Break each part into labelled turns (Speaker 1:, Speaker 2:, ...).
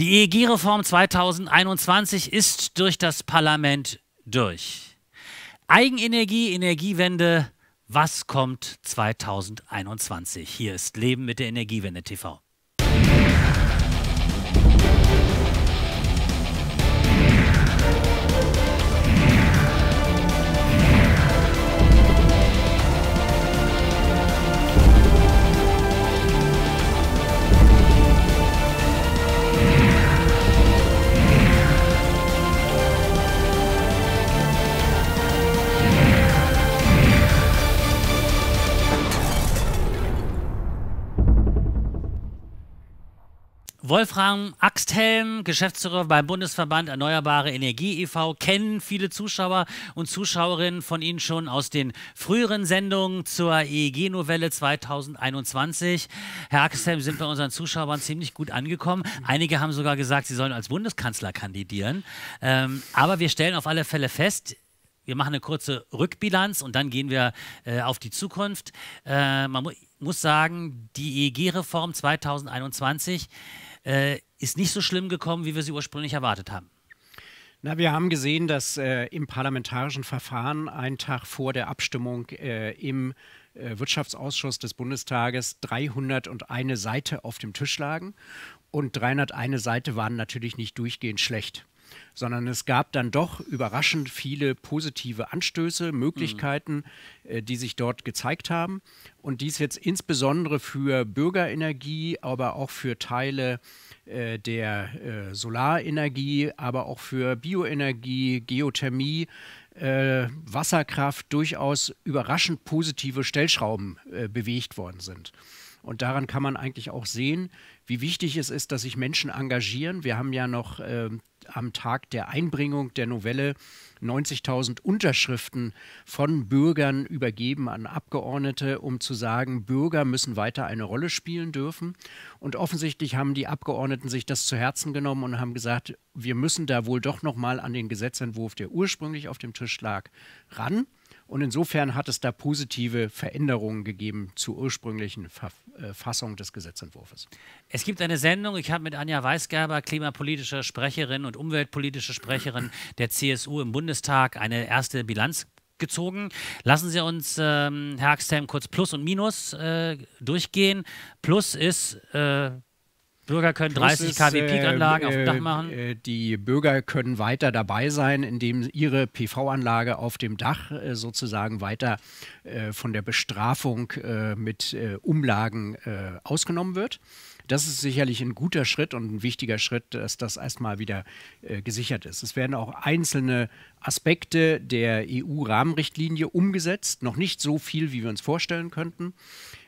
Speaker 1: Die EEG-Reform 2021 ist durch das Parlament durch. Eigenenergie, Energiewende, was kommt 2021? Hier ist Leben mit der Energiewende TV. Wolfram Axthelm, Geschäftsführer beim Bundesverband Erneuerbare Energie e.V., kennen viele Zuschauer und Zuschauerinnen von Ihnen schon aus den früheren Sendungen zur EEG-Novelle 2021. Herr Axthelm, sind bei unseren Zuschauern ziemlich gut angekommen. Einige haben sogar gesagt, sie sollen als Bundeskanzler kandidieren. Ähm, aber wir stellen auf alle Fälle fest, wir machen eine kurze Rückbilanz und dann gehen wir äh, auf die Zukunft. Äh, man mu muss sagen, die EEG-Reform 2021 äh, ist nicht so schlimm gekommen, wie wir sie ursprünglich erwartet haben. Na, wir haben gesehen, dass äh, im
Speaker 2: parlamentarischen Verfahren einen Tag vor der Abstimmung äh, im äh, Wirtschaftsausschuss des Bundestages 301 Seite auf dem Tisch lagen. Und 301 Seite waren natürlich nicht durchgehend schlecht sondern es gab dann doch überraschend viele positive Anstöße, Möglichkeiten, mhm. die sich dort gezeigt haben und dies jetzt insbesondere für Bürgerenergie, aber auch für Teile äh, der äh, Solarenergie, aber auch für Bioenergie, Geothermie, äh, Wasserkraft durchaus überraschend positive Stellschrauben äh, bewegt worden sind. Und daran kann man eigentlich auch sehen, wie wichtig es ist, dass sich Menschen engagieren. Wir haben ja noch äh, am Tag der Einbringung der Novelle 90.000 Unterschriften von Bürgern übergeben an Abgeordnete, um zu sagen, Bürger müssen weiter eine Rolle spielen dürfen. Und offensichtlich haben die Abgeordneten sich das zu Herzen genommen und haben gesagt, wir müssen da wohl doch noch mal an den Gesetzentwurf, der ursprünglich auf dem Tisch lag, ran. Und insofern hat es da positive Veränderungen gegeben zur ursprünglichen Verfassung
Speaker 1: äh, des Gesetzentwurfs. Es gibt eine Sendung, ich habe mit Anja Weisgerber, klimapolitischer Sprecherin und umweltpolitische Sprecherin der CSU im Bundestag, eine erste Bilanz gezogen. Lassen Sie uns, ähm, Herr Axtem, kurz Plus und Minus äh, durchgehen. Plus ist äh, Bürger können 30 kW Peak-Anlagen äh, auf dem äh, Dach machen.
Speaker 2: Äh, die Bürger können weiter dabei sein, indem ihre PV-Anlage auf dem Dach äh, sozusagen weiter von der Bestrafung mit Umlagen ausgenommen wird. Das ist sicherlich ein guter Schritt und ein wichtiger Schritt, dass das erstmal wieder gesichert ist. Es werden auch einzelne Aspekte der EU-Rahmenrichtlinie umgesetzt, noch nicht so viel, wie wir uns vorstellen könnten.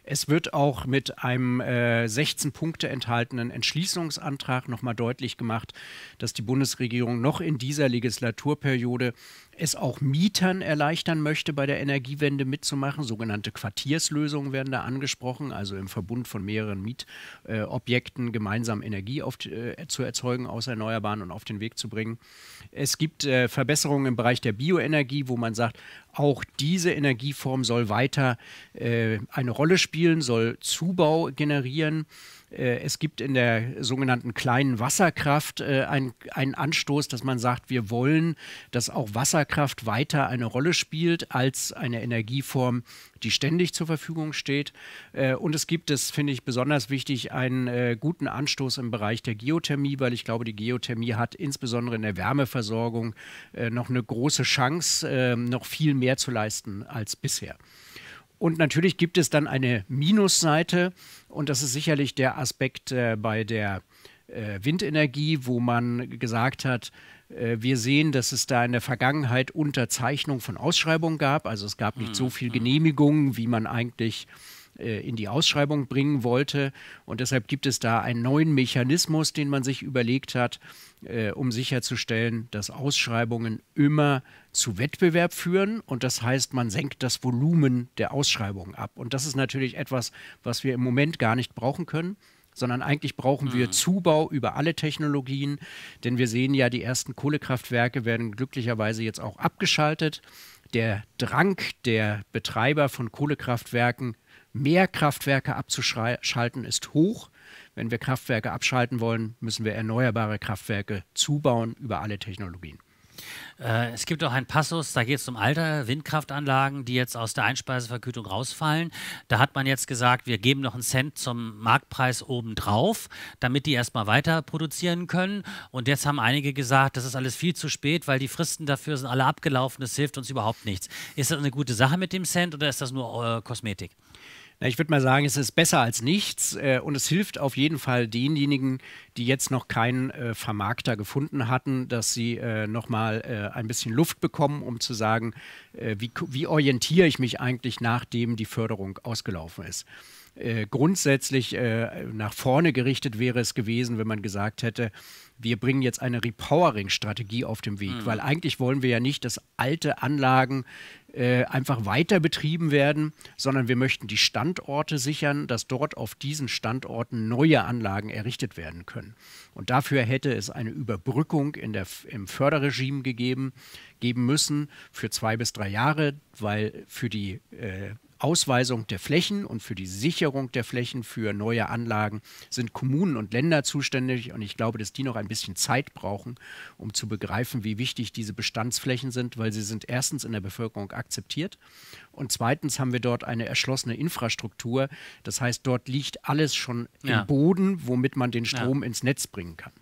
Speaker 2: Es wird auch mit einem äh, 16 Punkte enthaltenen Entschließungsantrag nochmal deutlich gemacht, dass die Bundesregierung noch in dieser Legislaturperiode es auch Mietern erleichtern möchte, bei der Energiewende mitzumachen. Sogenannte Quartierslösungen werden da angesprochen, also im Verbund von mehreren Mietobjekten äh, gemeinsam Energie auf, äh, zu erzeugen aus Erneuerbaren und auf den Weg zu bringen. Es gibt äh, Verbesserungen im Bereich der Bioenergie, wo man sagt, auch diese Energieform soll weiter äh, eine Rolle spielen, soll Zubau generieren. Äh, es gibt in der sogenannten kleinen Wasserkraft äh, einen, Anstoß, dass man sagt, wir wollen, dass auch Wasserkraft weiter eine Rolle spielt als eine Energieform, die ständig zur Verfügung steht. Äh, und es gibt, das finde ich besonders wichtig, einen guten Anstoß im Bereich der Geothermie, weil ich glaube, die Geothermie hat insbesondere in der Wärmeversorgung noch eine große Chance, noch viel mehr zu leisten als bisher. Und natürlich gibt es dann eine Minusseite und das ist sicherlich der Aspekt äh, bei der äh, Windenergie, wo man gesagt hat, äh, wir sehen, dass es da in der Vergangenheit Unterzeichnung von Ausschreibungen gab. Also es gab nicht hm, so viel hm. Genehmigungen, wie man eigentlich äh, äh, in die Ausschreibung bringen wollte. Und deshalb gibt es da einen neuen Mechanismus, den man sich überlegt hat, äh, um sicherzustellen, dass Ausschreibungen immer zu Wettbewerb führen. Und das heißt, man senkt das Volumen der Ausschreibungen ab. Und das ist natürlich etwas, was wir im Moment gar nicht brauchen können sondern eigentlich brauchen wir hm. Zubau über alle Technologien, denn wir sehen ja, die ersten Kohlekraftwerke werden glücklicherweise jetzt auch abgeschaltet. Der Drang der Betreiber von Kohlekraftwerken mehr Kraftwerke abzuschalten ist hoch. Wenn wir Kraftwerke abschalten wollen, müssen wir erneuerbare Kraftwerke zubauen über alle Technologien.
Speaker 1: Äh, es gibt auch einen Passus, da geht es um alte Windkraftanlagen, die jetzt aus der Einspeisevergütung rausfallen. Da hat man jetzt gesagt, wir geben noch einen Cent zum Marktpreis obendrauf, damit die erstmal weiter produzieren können. Und jetzt haben einige gesagt, das ist alles viel zu spät, weil die Fristen dafür sind alle abgelaufen, das hilft uns überhaupt nichts. Ist das eine gute Sache mit dem Cent oder ist das nur äh, Kosmetik?
Speaker 2: Na, ich würde mal sagen, es ist besser als nichts äh, und es hilft auf jeden Fall denjenigen, die jetzt noch keinen äh, Vermarkter gefunden hatten, dass sie äh, nochmal äh, ein bisschen Luft bekommen, um zu sagen, äh, wie, wie orientiere ich mich eigentlich, nachdem die Förderung ausgelaufen ist. Äh, grundsätzlich äh, nach vorne gerichtet wäre es gewesen, wenn man gesagt hätte, wir bringen jetzt eine Repowering-Strategie auf den Weg, mhm. weil eigentlich wollen wir ja nicht, dass alte Anlagen äh, einfach weiter betrieben werden, sondern wir möchten die Standorte sichern, dass dort auf diesen Standorten neue Anlagen errichtet werden können. Und dafür hätte es eine Überbrückung in der, im Förderregime gegeben, geben müssen für zwei bis drei Jahre, weil für die äh, Ausweisung der Flächen und für die Sicherung der Flächen für neue Anlagen sind Kommunen und Länder zuständig. Und ich glaube, dass die noch ein bisschen Zeit brauchen, um zu begreifen, wie wichtig diese Bestandsflächen sind, weil sie sind erstens in der Bevölkerung akzeptiert und zweitens haben wir dort eine erschlossene Infrastruktur.
Speaker 1: Das heißt, dort liegt alles schon ja. im Boden, womit man den Strom ja. ins Netz bringen kann.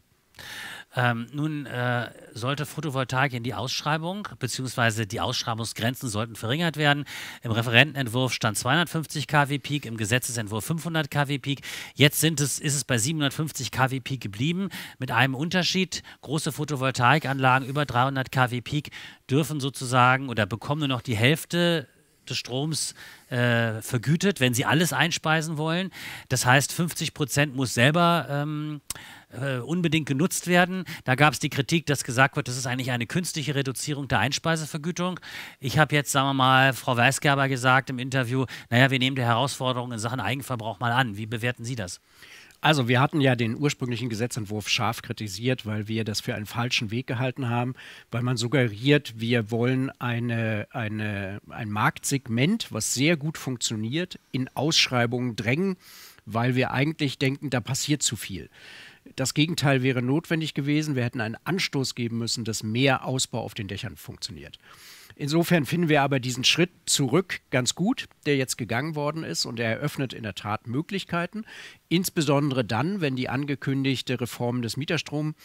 Speaker 1: Ähm, nun äh, sollte Photovoltaik in die Ausschreibung, beziehungsweise die Ausschreibungsgrenzen sollten verringert werden. Im mhm. Referentenentwurf stand 250 kW Peak, im Gesetzesentwurf 500 kW Peak. Jetzt sind es, ist es bei 750 kW Peak geblieben, mit einem Unterschied. Große Photovoltaikanlagen über 300 kW Peak dürfen sozusagen oder bekommen nur noch die Hälfte des Stroms äh, vergütet, wenn sie alles einspeisen wollen. Das heißt, 50 Prozent muss selber ähm, äh, unbedingt genutzt werden. Da gab es die Kritik, dass gesagt wird, das ist eigentlich eine künstliche Reduzierung der Einspeisevergütung. Ich habe jetzt, sagen wir mal, Frau Weisgerber gesagt im Interview, naja, wir nehmen die Herausforderung in Sachen Eigenverbrauch mal an. Wie bewerten Sie das? Also wir hatten ja den ursprünglichen Gesetzentwurf
Speaker 2: scharf kritisiert, weil wir das für einen falschen Weg gehalten haben, weil man suggeriert, wir wollen eine, eine, ein Marktsegment, was sehr gut funktioniert, in Ausschreibungen drängen, weil wir eigentlich denken, da passiert zu viel. Das Gegenteil wäre notwendig gewesen. Wir hätten einen Anstoß geben müssen, dass mehr Ausbau auf den Dächern funktioniert. Insofern finden wir aber diesen Schritt zurück ganz gut, der jetzt gegangen worden ist und er eröffnet in der Tat Möglichkeiten, insbesondere dann, wenn die angekündigte Reform des Mieterstrom,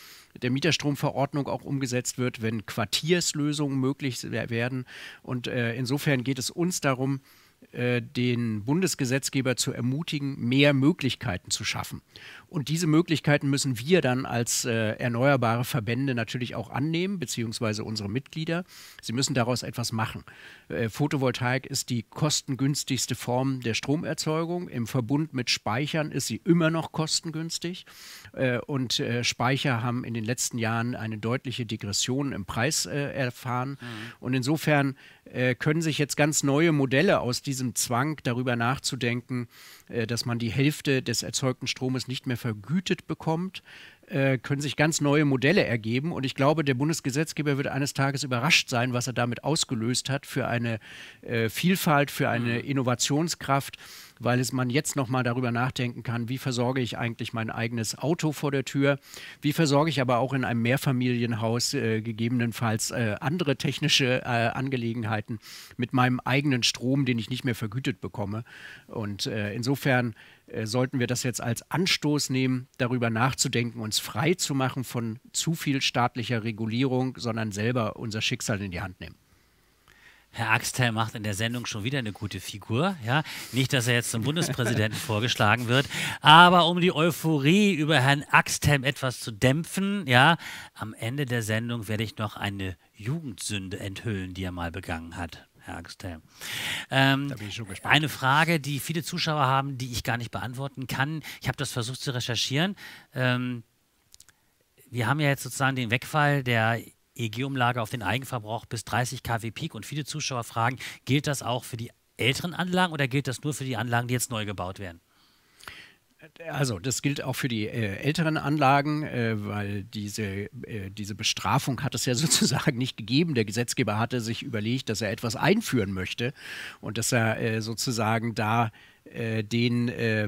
Speaker 2: der Mieterstromverordnung auch umgesetzt wird, wenn Quartierslösungen möglich werden. Und äh, insofern geht es uns darum, äh, den Bundesgesetzgeber zu ermutigen, mehr Möglichkeiten zu schaffen. Und diese Möglichkeiten müssen wir dann als äh, erneuerbare Verbände natürlich auch annehmen, beziehungsweise unsere Mitglieder. Sie müssen daraus etwas machen. Äh, Photovoltaik ist die kostengünstigste Form der Stromerzeugung. Im Verbund mit Speichern ist sie immer noch kostengünstig. Äh, und äh, Speicher haben in den letzten Jahren eine deutliche Degression im Preis äh, erfahren. Mhm. Und insofern äh, können sich jetzt ganz neue Modelle aus diesem Zwang darüber nachzudenken, äh, dass man die Hälfte des erzeugten Stromes nicht mehr vergütet bekommt, äh, können sich ganz neue Modelle ergeben. Und ich glaube, der Bundesgesetzgeber wird eines Tages überrascht sein, was er damit ausgelöst hat für eine Vielfalt, für eine mhm. Innovationskraft weil es man jetzt noch mal darüber nachdenken kann, wie versorge ich eigentlich mein eigenes Auto vor der Tür, wie versorge ich aber auch in einem Mehrfamilienhaus äh, gegebenenfalls äh, andere technische äh, Angelegenheiten mit meinem eigenen Strom, den ich nicht mehr vergütet bekomme. Und äh, insofern äh, sollten wir das jetzt als Anstoß nehmen, darüber nachzudenken, uns frei zu machen von zu viel staatlicher Regulierung, sondern selber unser Schicksal in die Hand nehmen.
Speaker 1: Herr Axtell macht in der Sendung schon wieder eine gute Figur. Ja? Nicht, dass er jetzt zum Bundespräsidenten vorgeschlagen wird, aber um die Euphorie über Herrn Axtell etwas zu dämpfen, ja, am Ende der Sendung werde ich noch eine Jugendsünde enthüllen, die er mal begangen hat. Herr Axtell. Ähm, eine Frage, die viele Zuschauer haben, die ich gar nicht beantworten kann. Ich habe das versucht zu recherchieren. Ähm, wir haben ja jetzt sozusagen den Wegfall der eg umlage auf den Eigenverbrauch bis 30 kW Peak. Und viele Zuschauer fragen, gilt das auch für die älteren Anlagen oder gilt das nur für die Anlagen, die jetzt neu gebaut werden?
Speaker 2: Also das gilt auch für die äh, älteren Anlagen, äh, weil diese, äh, diese Bestrafung hat es ja sozusagen nicht gegeben. Der Gesetzgeber hatte sich überlegt, dass er etwas einführen möchte und dass er äh, sozusagen da äh, den äh,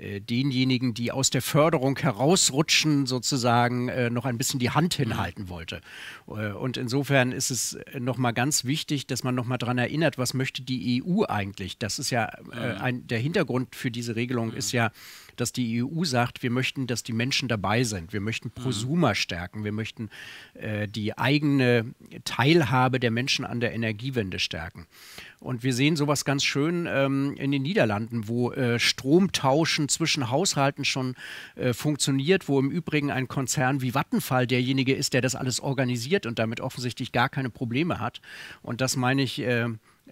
Speaker 2: äh, denjenigen, die aus der Förderung herausrutschen, sozusagen äh, noch ein bisschen die Hand mhm. hinhalten wollte. Äh, und insofern ist es äh, nochmal ganz wichtig, dass man nochmal daran erinnert, was möchte die EU eigentlich? Das ist ja äh, mhm. ein, der Hintergrund für diese Regelung mhm. ist ja dass die EU sagt, wir möchten, dass die Menschen dabei sind. Wir möchten mhm. Prosumer stärken. Wir möchten äh, die eigene Teilhabe der Menschen an der Energiewende stärken. Und wir sehen sowas ganz schön ähm, in den Niederlanden, wo äh, Stromtauschen zwischen Haushalten schon äh, funktioniert, wo im Übrigen ein Konzern wie Vattenfall derjenige ist, der das alles organisiert und damit offensichtlich gar keine Probleme hat. Und das meine ich. Äh,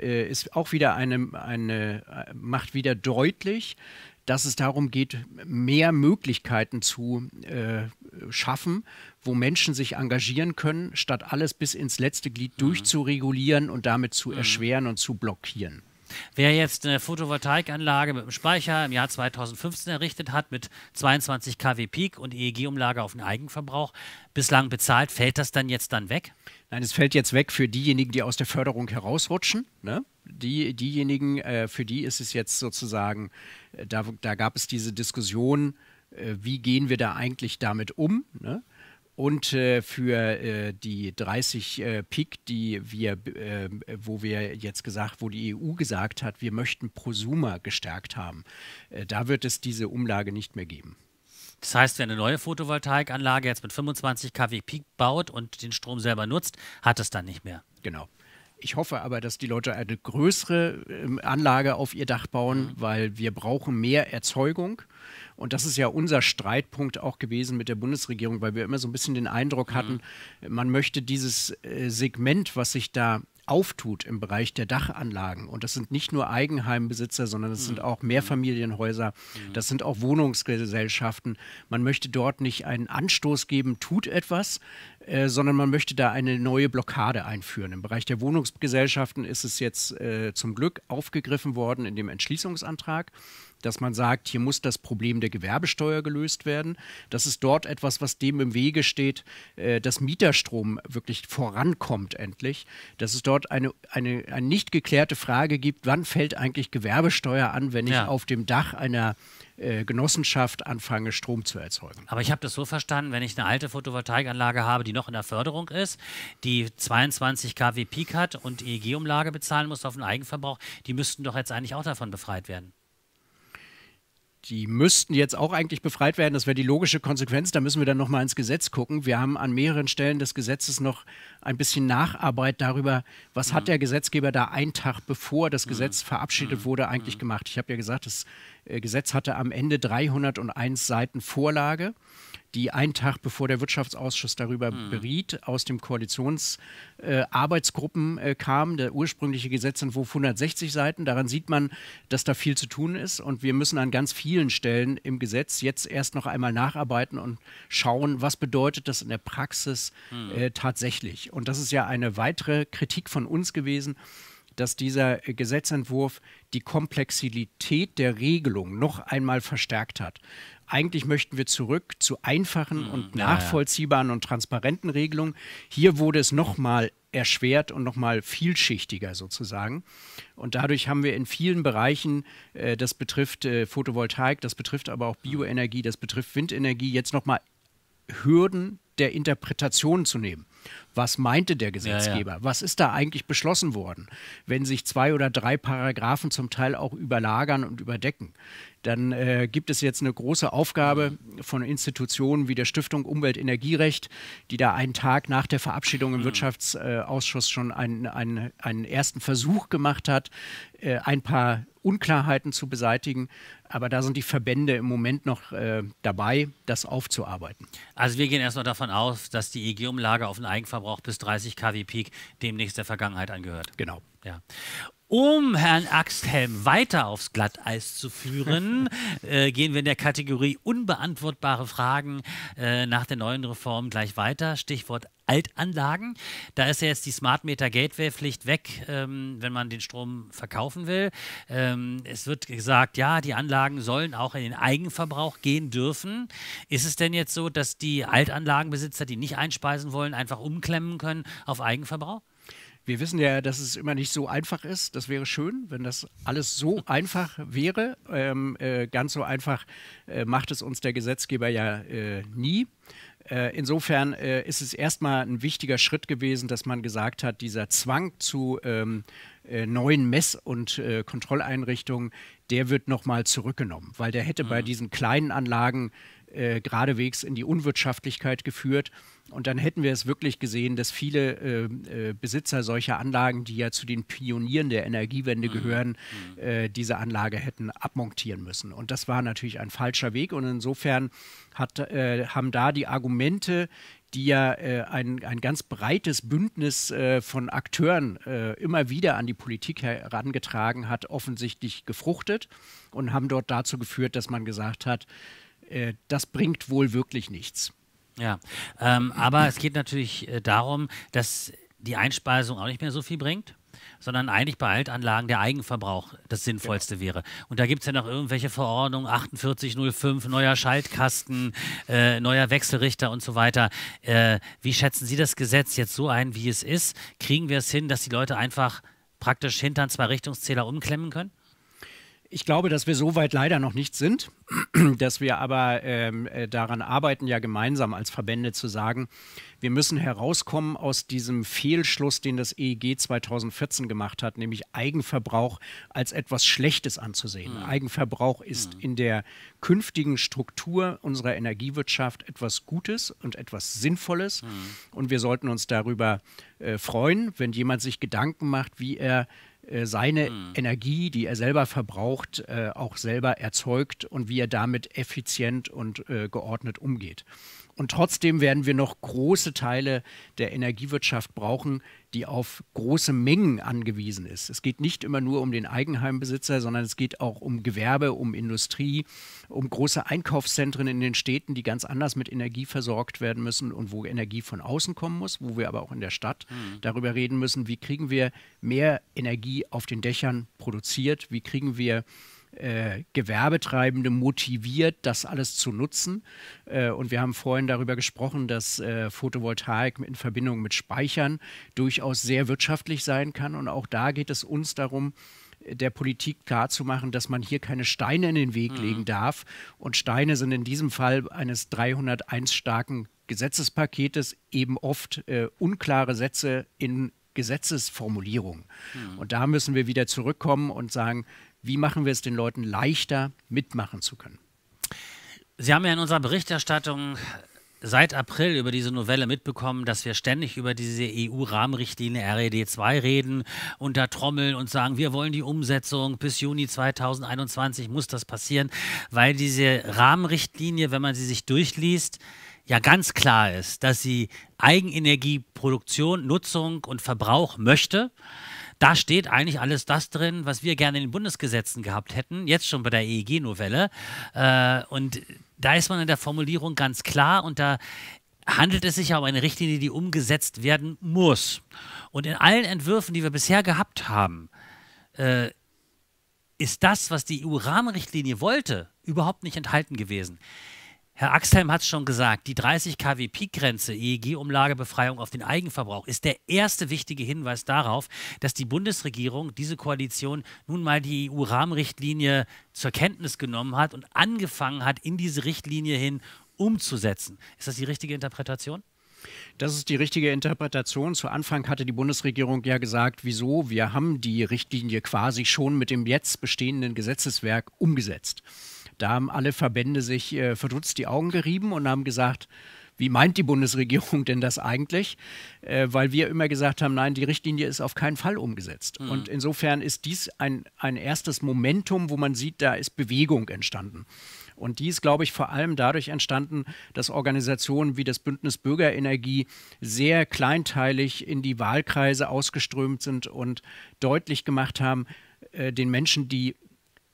Speaker 2: äh ist auch wieder eine, eine, äh, macht wieder deutlich, dass es darum geht, mehr Möglichkeiten zu äh, schaffen, wo Menschen sich engagieren können, statt alles bis ins letzte Glied mhm. durchzuregulieren und damit zu mhm. erschweren und zu blockieren.
Speaker 1: Wer jetzt eine Photovoltaikanlage mit einem Speicher im Jahr 2015 errichtet hat mit 22 kW Peak und EEG-Umlage auf den Eigenverbrauch bislang bezahlt, fällt das dann jetzt dann weg? Nein, es fällt
Speaker 2: jetzt weg für diejenigen, die aus der Förderung herausrutschen. Ne? Die, diejenigen, äh, für die ist es jetzt sozusagen, äh, da, da, gab es diese Diskussion, äh, wie gehen wir da eigentlich damit um? Ne? und äh, für äh, die 30 äh, Pik, die wir, äh, wo wir jetzt gesagt, wo die EU gesagt hat, wir möchten Prosumer gestärkt haben, äh, da wird es diese Umlage nicht mehr geben.
Speaker 1: Das heißt, wer eine neue Photovoltaikanlage jetzt mit 25 kW Peak baut und den Strom selber nutzt, hat es dann nicht mehr. Genau.
Speaker 2: Ich hoffe aber, dass die Leute eine größere ähm, Anlage auf ihr Dach bauen, mhm. weil wir brauchen mehr Erzeugung. Und das ist ja unser Streitpunkt auch gewesen mit der Bundesregierung, weil wir immer so ein bisschen den Eindruck mhm. hatten, man möchte dieses äh, Segment, was sich da auftut im Bereich der Dachanlagen. Und das sind nicht nur Eigenheimbesitzer, sondern das sind mhm. auch Mehrfamilienhäuser, mhm. das sind auch Wohnungsgesellschaften. Man möchte dort nicht einen Anstoß geben, tut etwas, äh, sondern man möchte da eine neue Blockade einführen. Im Bereich der Wohnungsgesellschaften ist es jetzt äh, zum Glück aufgegriffen worden in dem Entschließungsantrag dass man sagt, hier muss das Problem der Gewerbesteuer gelöst werden. Das ist dort etwas, was dem im Wege steht, äh, dass Mieterstrom wirklich vorankommt endlich, dass es dort eine, eine, eine nicht geklärte Frage gibt, wann fällt eigentlich Gewerbesteuer an, wenn ja. ich auf dem Dach einer äh, Genossenschaft anfange, Strom zu erzeugen.
Speaker 1: Aber ich habe das so verstanden, wenn ich eine alte Photovoltaikanlage habe, die noch in der Förderung ist, die 22 kW Peak hat und EEG-Umlage bezahlen muss auf den Eigenverbrauch, die müssten doch jetzt eigentlich auch davon befreit werden
Speaker 2: die müssten jetzt auch eigentlich befreit werden. Das wäre die logische Konsequenz. Da müssen wir dann nochmal ins Gesetz gucken. Wir haben an mehreren Stellen des Gesetzes noch ein bisschen Nacharbeit darüber, was mhm. hat der Gesetzgeber da einen Tag bevor das mhm. Gesetz mhm. verabschiedet wurde, mhm. eigentlich mhm. gemacht. Ich habe ja gesagt, das äh, Gesetz hatte am Ende 301 Seiten Vorlage, die einen Tag bevor der Wirtschaftsausschuss darüber mhm. beriet, aus dem Koalitionsarbeitsgruppen äh, äh, kam. Der ursprüngliche Gesetzentwurf 160 Seiten. Daran sieht man, dass da viel zu tun ist und wir müssen an ganz vielen Stellen im Gesetz jetzt erst noch einmal nacharbeiten und schauen, was bedeutet das in der Praxis äh, tatsächlich. Und das ist ja eine weitere Kritik von uns gewesen, dass dieser Gesetzentwurf die Komplexität der Regelung noch einmal verstärkt hat. Eigentlich möchten wir zurück zu einfachen und mhm. nachvollziehbaren und transparenten Regelungen. Hier wurde es nochmal erschwert und nochmal vielschichtiger sozusagen. Und dadurch haben wir in vielen Bereichen, äh, das betrifft äh, Photovoltaik, das betrifft aber auch mhm. Bioenergie, das betrifft Windenergie, jetzt nochmal Hürden der Interpretation zu nehmen was meinte der Gesetzgeber, ja, ja. was ist da eigentlich beschlossen worden, wenn sich zwei oder drei Paragraphen zum Teil auch überlagern und überdecken. Dann äh, gibt es jetzt eine große Aufgabe von Institutionen wie der Stiftung Umwelt Energierecht, die da einen Tag nach der Verabschiedung im mhm. Wirtschaftsausschuss schon einen, einen, einen ersten Versuch gemacht hat, äh, ein paar Unklarheiten zu beseitigen. Aber da sind die Verbände im Moment noch äh, dabei, das aufzuarbeiten.
Speaker 1: Also wir gehen erstmal davon aus, dass die EG-Umlage auf den Eigenverbrauch bis 30 kW Peak demnächst der Vergangenheit angehört. Genau. Ja. Um Herrn Axthelm weiter aufs Glatteis zu führen, äh, gehen wir in der Kategorie unbeantwortbare Fragen äh, nach der neuen Reform gleich weiter. Stichwort Altanlagen. Da ist ja jetzt die Smart Meter Gateway Pflicht weg, ähm, wenn man den Strom verkaufen will. Ähm, es wird gesagt, ja, die Anlage. Anlagen sollen auch in den Eigenverbrauch gehen dürfen. Ist es denn jetzt so, dass die Altanlagenbesitzer, die nicht einspeisen wollen, einfach umklemmen können auf Eigenverbrauch? Wir wissen ja,
Speaker 2: dass es immer nicht so einfach ist. Das wäre schön, wenn das alles so einfach wäre. Ähm, äh, ganz so einfach äh, macht es uns der Gesetzgeber ja äh, nie äh, insofern äh, ist es erstmal ein wichtiger Schritt gewesen, dass man gesagt hat, dieser Zwang zu ähm, äh, neuen Mess- und äh, Kontrolleinrichtungen, der wird nochmal zurückgenommen, weil der hätte mhm. bei diesen kleinen Anlagen äh, geradewegs in die Unwirtschaftlichkeit geführt. Und dann hätten wir es wirklich gesehen, dass viele äh, äh, Besitzer solcher Anlagen, die ja zu den Pionieren der Energiewende mhm. gehören, mhm. äh, diese Anlage hätten abmontieren müssen. Und das war natürlich ein falscher Weg. Und insofern hat, äh, haben da die Argumente, die ja äh, ein, ein ganz breites Bündnis von Akteuren immer wieder an die Politik herangetragen hat, offensichtlich gefruchtet und haben dort dazu geführt, dass man gesagt hat, äh, das bringt wohl wirklich nichts.
Speaker 1: Ja, ähm, aber es geht natürlich äh, darum, dass die Einspeisung auch nicht mehr so viel bringt sondern eigentlich bei Altanlagen der Eigenverbrauch das Sinnvollste ja. Genau. wäre. Und da gibt es ja noch irgendwelche Verordnungen, 4805, neuer Schaltkasten, äh, neuer Wechselrichter und so weiter. Äh, wie schätzen Sie das Gesetz jetzt so ein, wie es ist? Kriegen wir es hin, dass die Leute einfach praktisch hinter einen Zwei-Richtungszähler umklemmen können?
Speaker 2: Ich glaube, dass wir so weit leider noch nicht sind, dass wir aber ähm, äh, daran arbeiten, ja gemeinsam als Verbände zu sagen, wir müssen herauskommen aus diesem Fehlschluss, den das EEG 2014 gemacht hat, nämlich Eigenverbrauch als etwas Schlechtes anzusehen. Mhm. Eigenverbrauch ist mhm. in der künftigen Struktur unserer Energiewirtschaft etwas Gutes und etwas Sinnvolles. Mhm. Und wir sollten uns darüber äh, freuen, wenn jemand sich Gedanken macht, wie er äh, seine mhm. Energie, die er selber verbraucht, äh, auch selber erzeugt und wie er damit effizient und äh, geordnet umgeht. Und trotzdem werden wir noch große Teile der Energiewirtschaft brauchen, die auf große Mengen angewiesen ist. Es geht nicht immer nur um den Eigenheimbesitzer, sondern es geht auch um Gewerbe, um Industrie, um große Einkaufszentren in den Städten, die ganz anders mit Energie versorgt werden müssen und wo Energie von außen kommen muss, wo wir aber auch in der Stadt mhm. darüber reden müssen, wie kriegen wir mehr Energie auf den Dächern produziert, wie kriegen wir äh, Gewerbetreibende motiviert, das alles zu nutzen. Äh, und wir haben vorhin darüber gesprochen, dass äh, Photovoltaik in Verbindung mit Speichern durchaus sehr wirtschaftlich sein kann. Und auch da geht es uns darum, der Politik klarzumachen, dass man hier keine Steine in den Weg mhm. legen darf. Und Steine sind in diesem Fall eines 301 starken Gesetzespaketes eben oft unklare Sätze in Gesetzesformulierungen. Mhm. Und da müssen wir wieder zurückkommen und sagen, wie machen wir es den Leuten leichter
Speaker 1: mitmachen zu können? Sie haben ja in unserer Berichterstattung seit April über diese Novelle mitbekommen, dass wir ständig über diese EU-Rahmenrichtlinie RED 2 reden und da trommeln und sagen, wir wollen die Umsetzung. Bis Juni 2021 muss das passieren, weil diese Rahmenrichtlinie, wenn man sie sich durchliest, ja ganz klar ist, dass sie Eigenenergieproduktion, Nutzung und Verbrauch möchte. Da steht eigentlich alles das drin, was wir gerne in den Bundesgesetzen gehabt hätten, jetzt schon bei der EEG-Novelle. Äh, und da ist man in der Formulierung ganz klar und da handelt es sich ja um eine Richtlinie, die umgesetzt werden muss. Und in allen Entwürfen, die wir bisher gehabt haben, äh, ist das, was die EU-Rahmenrichtlinie wollte, überhaupt nicht enthalten gewesen. Herr Axelm hat es schon gesagt, die 30 kW Peak-Grenze EEG-Umlagebefreiung auf den Eigenverbrauch ist der erste wichtige Hinweis darauf, dass die Bundesregierung, diese Koalition, nun mal die EU-Rahmenrichtlinie zur Kenntnis genommen hat und angefangen hat, in diese Richtlinie hin umzusetzen. Ist das die richtige
Speaker 2: Interpretation? Das ist die richtige Interpretation. Zu Anfang hatte die Bundesregierung ja gesagt, wieso wir haben die Richtlinie quasi schon mit dem jetzt bestehenden Gesetzeswerk umgesetzt. Da haben alle Verbände sich äh, verdutzt die Augen gerieben und haben gesagt, wie meint die Bundesregierung denn das eigentlich? Äh, weil wir immer gesagt haben, nein, die Richtlinie ist auf keinen Fall umgesetzt. Mhm. Und insofern ist dies ein, ein erstes Momentum, wo man sieht, da ist Bewegung entstanden. Und die ist, glaube ich, vor allem dadurch entstanden, dass Organisationen wie das Bündnis Bürgerenergie sehr kleinteilig in die Wahlkreise ausgeströmt sind und deutlich gemacht haben, äh, den Menschen, die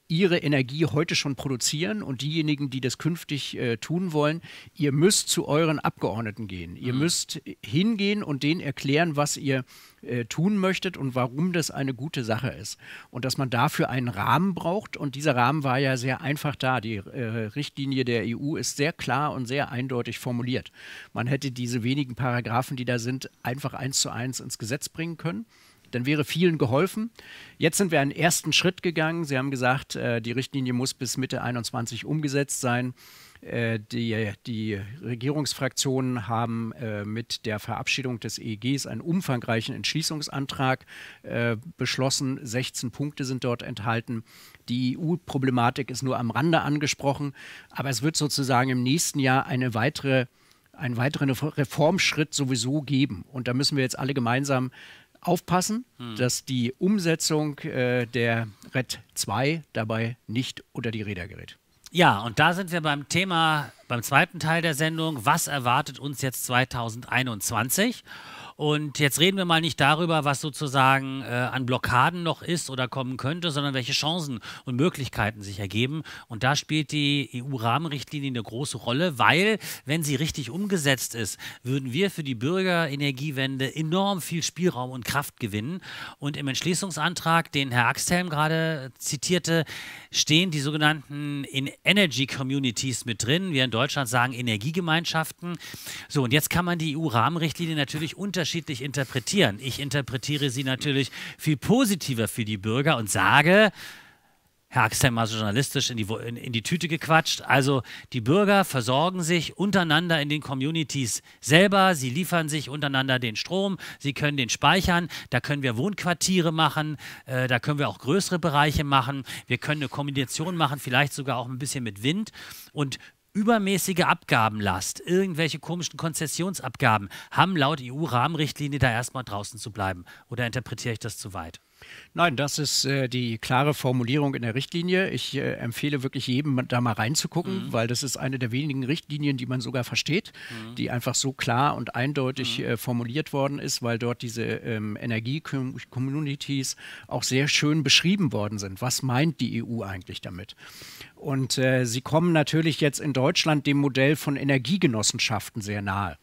Speaker 2: ihre Energie heute schon produzieren und diejenigen, die das künftig äh, tun wollen, ihr müsst zu euren Abgeordneten gehen. Ihr mhm. müsst hingehen und denen erklären, was ihr äh, tun möchtet und warum das eine gute Sache ist. Und dass man dafür einen Rahmen braucht. Und dieser Rahmen war ja sehr einfach da. Die äh, Richtlinie der EU ist sehr klar und sehr eindeutig formuliert. Man hätte diese wenigen Paragraphen, die da sind, einfach eins zu eins ins Gesetz bringen können dann wäre vielen geholfen. Jetzt sind wir einen ersten Schritt gegangen. Sie haben gesagt, äh, die Richtlinie muss bis Mitte 2021 umgesetzt sein. Äh, die, die, Regierungsfraktionen haben äh, mit der Verabschiedung des EEGs einen umfangreichen Entschließungsantrag äh, beschlossen. 16 Punkte sind dort enthalten. Die EU-Problematik ist nur am Rande angesprochen, aber es wird sozusagen im nächsten Jahr eine weitere einen weiteren Reformschritt sowieso geben. Und da müssen wir jetzt alle gemeinsam aufpassen, hm. dass die Umsetzung äh, der RED 2 dabei nicht unter die Räder gerät.
Speaker 1: Ja, und da sind wir beim Thema, beim zweiten Teil der Sendung. Was erwartet uns jetzt 2021? Und jetzt reden wir mal nicht darüber, was sozusagen äh, an Blockaden noch ist oder kommen könnte, sondern welche Chancen und Möglichkeiten sich ergeben. Und da spielt die EU-Rahmenrichtlinie eine große Rolle, weil, wenn sie richtig umgesetzt ist, würden wir für die Bürgerenergiewende enorm viel Spielraum und Kraft gewinnen. Und im Entschließungsantrag, den Herr Axthelm gerade zitierte, stehen die sogenannten in Energy Communities mit drin. Wir in Deutschland sagen Energiegemeinschaften. So, und jetzt kann man die EU-Rahmenrichtlinie natürlich unter unterschiedlich interpretieren. Ich interpretiere sie natürlich viel positiver für die Bürger und sage, Herr Axtheim war so journalistisch in die, in, in die, Tüte gequatscht. Also die Bürger versorgen sich untereinander in den Communities selber. Sie liefern sich untereinander den Strom. Sie können den speichern. Da können wir Wohnquartiere machen. Äh, da können wir auch größere Bereiche machen. Wir können eine Kombination machen, vielleicht sogar auch ein bisschen mit Wind. Und übermäßige Abgabenlast, irgendwelche komischen Konzessionsabgaben haben laut EU-Rahmenrichtlinie da erstmal draußen zu bleiben. Oder interpretiere ich das zu weit? Nein, das ist äh, die klare Formulierung in der Richtlinie. Ich äh, empfehle wirklich
Speaker 2: jedem, da mal reinzugucken, mhm. weil das ist eine der wenigen Richtlinien, die man sogar versteht, mhm. die einfach so klar und eindeutig mhm. äh, formuliert worden ist, weil dort diese ähm, Energie-Communities auch sehr schön beschrieben worden sind. Was meint die EU eigentlich damit? Und äh, sie kommen natürlich jetzt in Deutschland dem Modell von Energiegenossenschaften sehr nahe.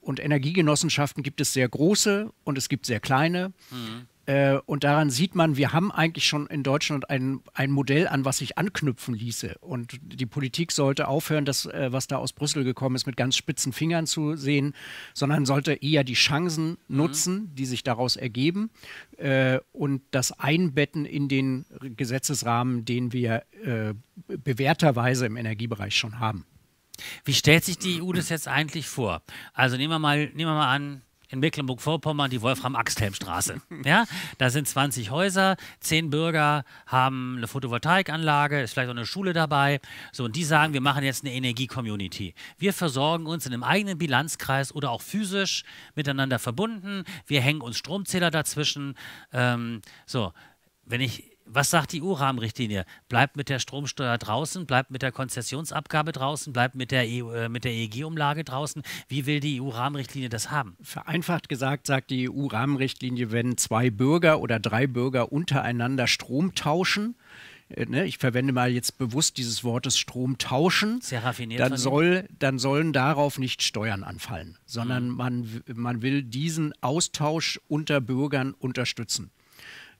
Speaker 2: Und Energiegenossenschaften gibt es sehr große und es gibt sehr kleine. Mhm. Äh, und daran sieht man, wir haben eigentlich schon in Deutschland ein, ein Modell, an was sich anknüpfen ließe. Und die Politik sollte aufhören, das, äh, was da aus Brüssel gekommen ist, mit ganz spitzen Fingern zu sehen, sondern sollte eher die Chancen mhm. nutzen, mhm. die sich daraus ergeben äh, und das einbetten in den Gesetzesrahmen, den wir äh,
Speaker 1: bewährterweise im Energiebereich schon haben. Wie stellt sich die EU das jetzt eigentlich vor? Also nehmen wir mal, nehmen wir mal an, in Mecklenburg-Vorpommern die Wolfram-Axthelm-Straße. ja, da sind 20 Häuser, 10 Bürger haben eine Photovoltaikanlage, ist vielleicht auch eine Schule dabei. So, und die sagen, wir machen jetzt eine Energie-Community. Wir versorgen uns in einem eigenen Bilanzkreis oder auch physisch miteinander verbunden. Wir hängen uns Stromzähler dazwischen. Ähm, so, wenn ich was sagt die EU-Rahmenrichtlinie? Bleibt mit der Stromsteuer draußen, bleibt mit der Konzessionsabgabe draußen, bleibt mit der, EU, äh, mit der EEG-Umlage draußen. Wie will die EU-Rahmenrichtlinie das haben? Vereinfacht
Speaker 2: gesagt sagt die EU-Rahmenrichtlinie, wenn zwei Bürger oder drei Bürger untereinander Strom tauschen, äh, ne, ich verwende mal jetzt bewusst dieses Wortes Strom tauschen,
Speaker 1: dann, soll,
Speaker 2: dann sollen darauf nicht Steuern anfallen, sondern mhm. man, man will diesen Austausch unter Bürgern unterstützen.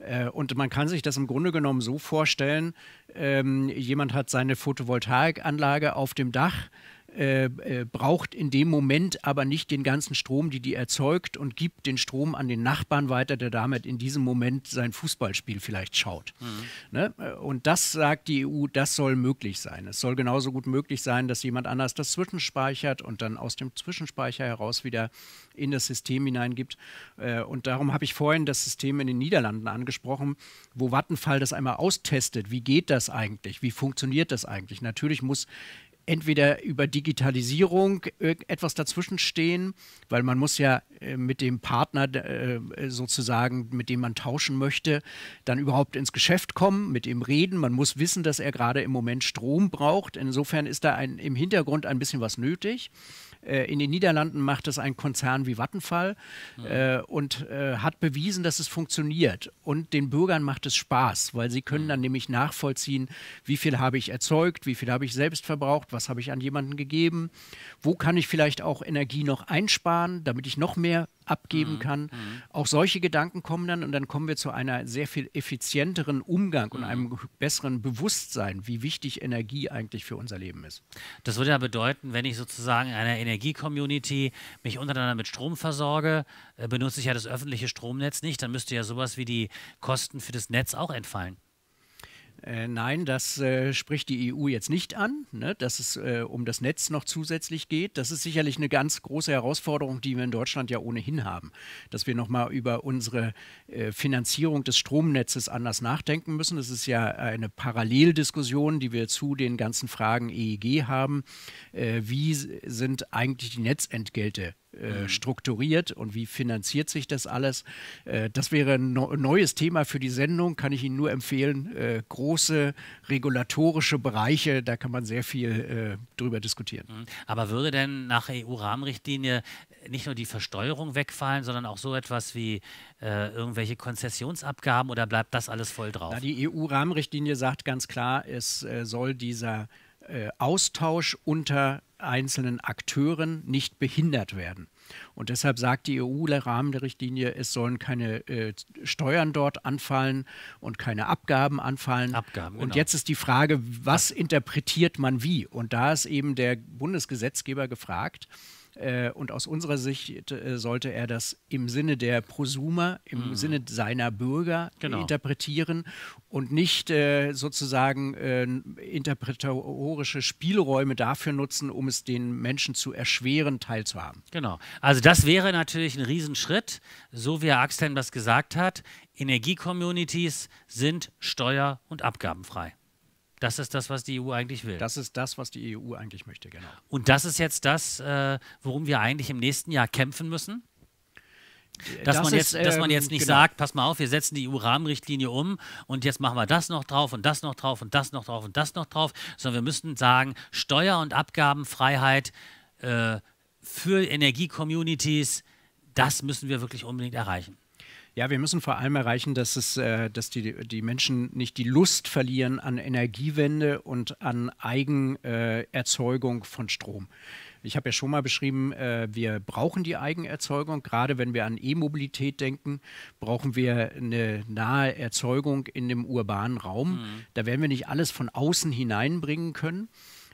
Speaker 2: Äh, und man kann sich das im Grunde genommen so vorstellen, ähm, jemand hat seine Photovoltaikanlage auf dem Dach, äh, äh, braucht in dem Moment aber nicht den ganzen Strom, die die erzeugt und gibt den Strom an den Nachbarn weiter, der damit in diesem Moment sein Fußballspiel vielleicht schaut. Mhm. Ne? Und das sagt die EU, das soll möglich sein. Es soll genauso gut möglich sein, dass jemand anders das zwischenspeichert und dann aus dem Zwischenspeicher heraus wieder in das System hineingibt. Äh, und darum habe ich vorhin das System in den Niederlanden angesprochen, wo Vattenfall das einmal austestet. Wie geht das eigentlich? Wie funktioniert das eigentlich? Natürlich muss entweder über Digitalisierung etwas dazwischen stehen, weil man muss ja äh, mit dem Partner äh, sozusagen, mit dem man tauschen möchte, dann überhaupt ins Geschäft kommen, mit ihm reden. Man muss wissen, dass er gerade im Moment Strom braucht. Insofern ist da ein, im Hintergrund ein bisschen was nötig. Äh, in den Niederlanden macht das ein Konzern wie Vattenfall ja. Mhm. Äh, und äh, hat bewiesen, dass es funktioniert. Und den Bürgern macht es Spaß, weil sie können mhm. dann nämlich nachvollziehen, wie viel habe ich erzeugt, wie viel habe ich selbst verbraucht, was habe ich an jemanden gegeben, wo kann ich vielleicht auch Energie noch einsparen, damit ich noch mehr abgeben mhm. kann. Auch solche Gedanken kommen dann und dann kommen wir zu einer sehr viel effizienteren Umgang mhm. und einem besseren Bewusstsein, wie wichtig Energie
Speaker 1: eigentlich für unser Leben ist. Das würde ja bedeuten, wenn ich sozusagen in einer Energie Energie-Community mich untereinander mit Strom versorge, äh, benutze ich ja das öffentliche Stromnetz nicht, dann müsste ja sowas wie die Kosten für das Netz auch entfallen. Äh, nein, das äh, spricht die EU
Speaker 2: jetzt nicht an, ne, dass es äh, um das Netz noch zusätzlich geht. Das ist sicherlich eine ganz große Herausforderung, die wir in Deutschland ja ohnehin haben, dass wir nochmal über unsere äh, Finanzierung des Stromnetzes anders nachdenken müssen. Das ist ja eine Paralleldiskussion, die wir zu den ganzen Fragen EEG haben. Äh, wie sind eigentlich die Netzentgelte äh, mhm. strukturiert und wie finanziert sich das alles. Äh, das wäre ein no neues Thema für die Sendung, kann ich Ihnen nur empfehlen. Äh, große regulatorische Bereiche, da kann man sehr viel äh, drüber diskutieren. Mhm.
Speaker 1: Aber würde denn nach EU-Rahmenrichtlinie nicht nur die Versteuerung wegfallen, sondern auch so etwas wie äh, irgendwelche Konzessionsabgaben oder bleibt das alles voll drauf?
Speaker 2: Na, die EU-Rahmenrichtlinie sagt ganz klar, es soll dieser äh, Austausch unter einzelnen Akteuren nicht behindert werden. Und deshalb sagt die EU-Rahmenrichtlinie, es sollen keine äh, Steuern dort anfallen und keine Abgaben anfallen. Abgaben, und genau. jetzt ist die Frage, was interpretiert man wie? Und da ist eben der Bundesgesetzgeber gefragt, äh, und aus unserer Sicht äh, sollte er das im Sinne der Prosumer, im mhm. Sinne seiner Bürger genau. interpretieren und nicht äh, sozusagen interpretatorische Spielräume dafür nutzen, um es den Menschen zu erschweren, teilzuhaben.
Speaker 1: Genau. Also das wäre natürlich ein Riesenschritt, so wie Herr Axtheim das gesagt hat. Energiecommunities sind steuer- und abgabenfrei. Das ist das, was die EU eigentlich will. Das
Speaker 2: ist das, was die EU eigentlich möchte, genau.
Speaker 1: Und das ist jetzt das, äh, worum wir eigentlich im nächsten Jahr kämpfen müssen. Dass, das man, jetzt, ist, dass man jetzt ähm, nicht genau. sagt, pass mal auf, wir setzen die EU-Rahmenrichtlinie um und jetzt machen wir das noch drauf und das noch drauf und das noch drauf und das noch drauf, sondern wir müssen sagen, Steuer- und Abgabenfreiheit äh, für Energiecommunities, das müssen wir wirklich unbedingt erreichen. Ja, wir müssen vor allem erreichen, dass,
Speaker 2: es, äh, dass die, die Menschen nicht die Lust verlieren an Energiewende und an Eigenerzeugung äh, von Strom. Ich habe ja schon mal beschrieben, äh, wir brauchen die Eigenerzeugung. Gerade wenn wir an E-Mobilität denken, brauchen wir eine nahe Erzeugung in dem urbanen Raum. Mhm. Da werden wir nicht alles von außen hineinbringen können.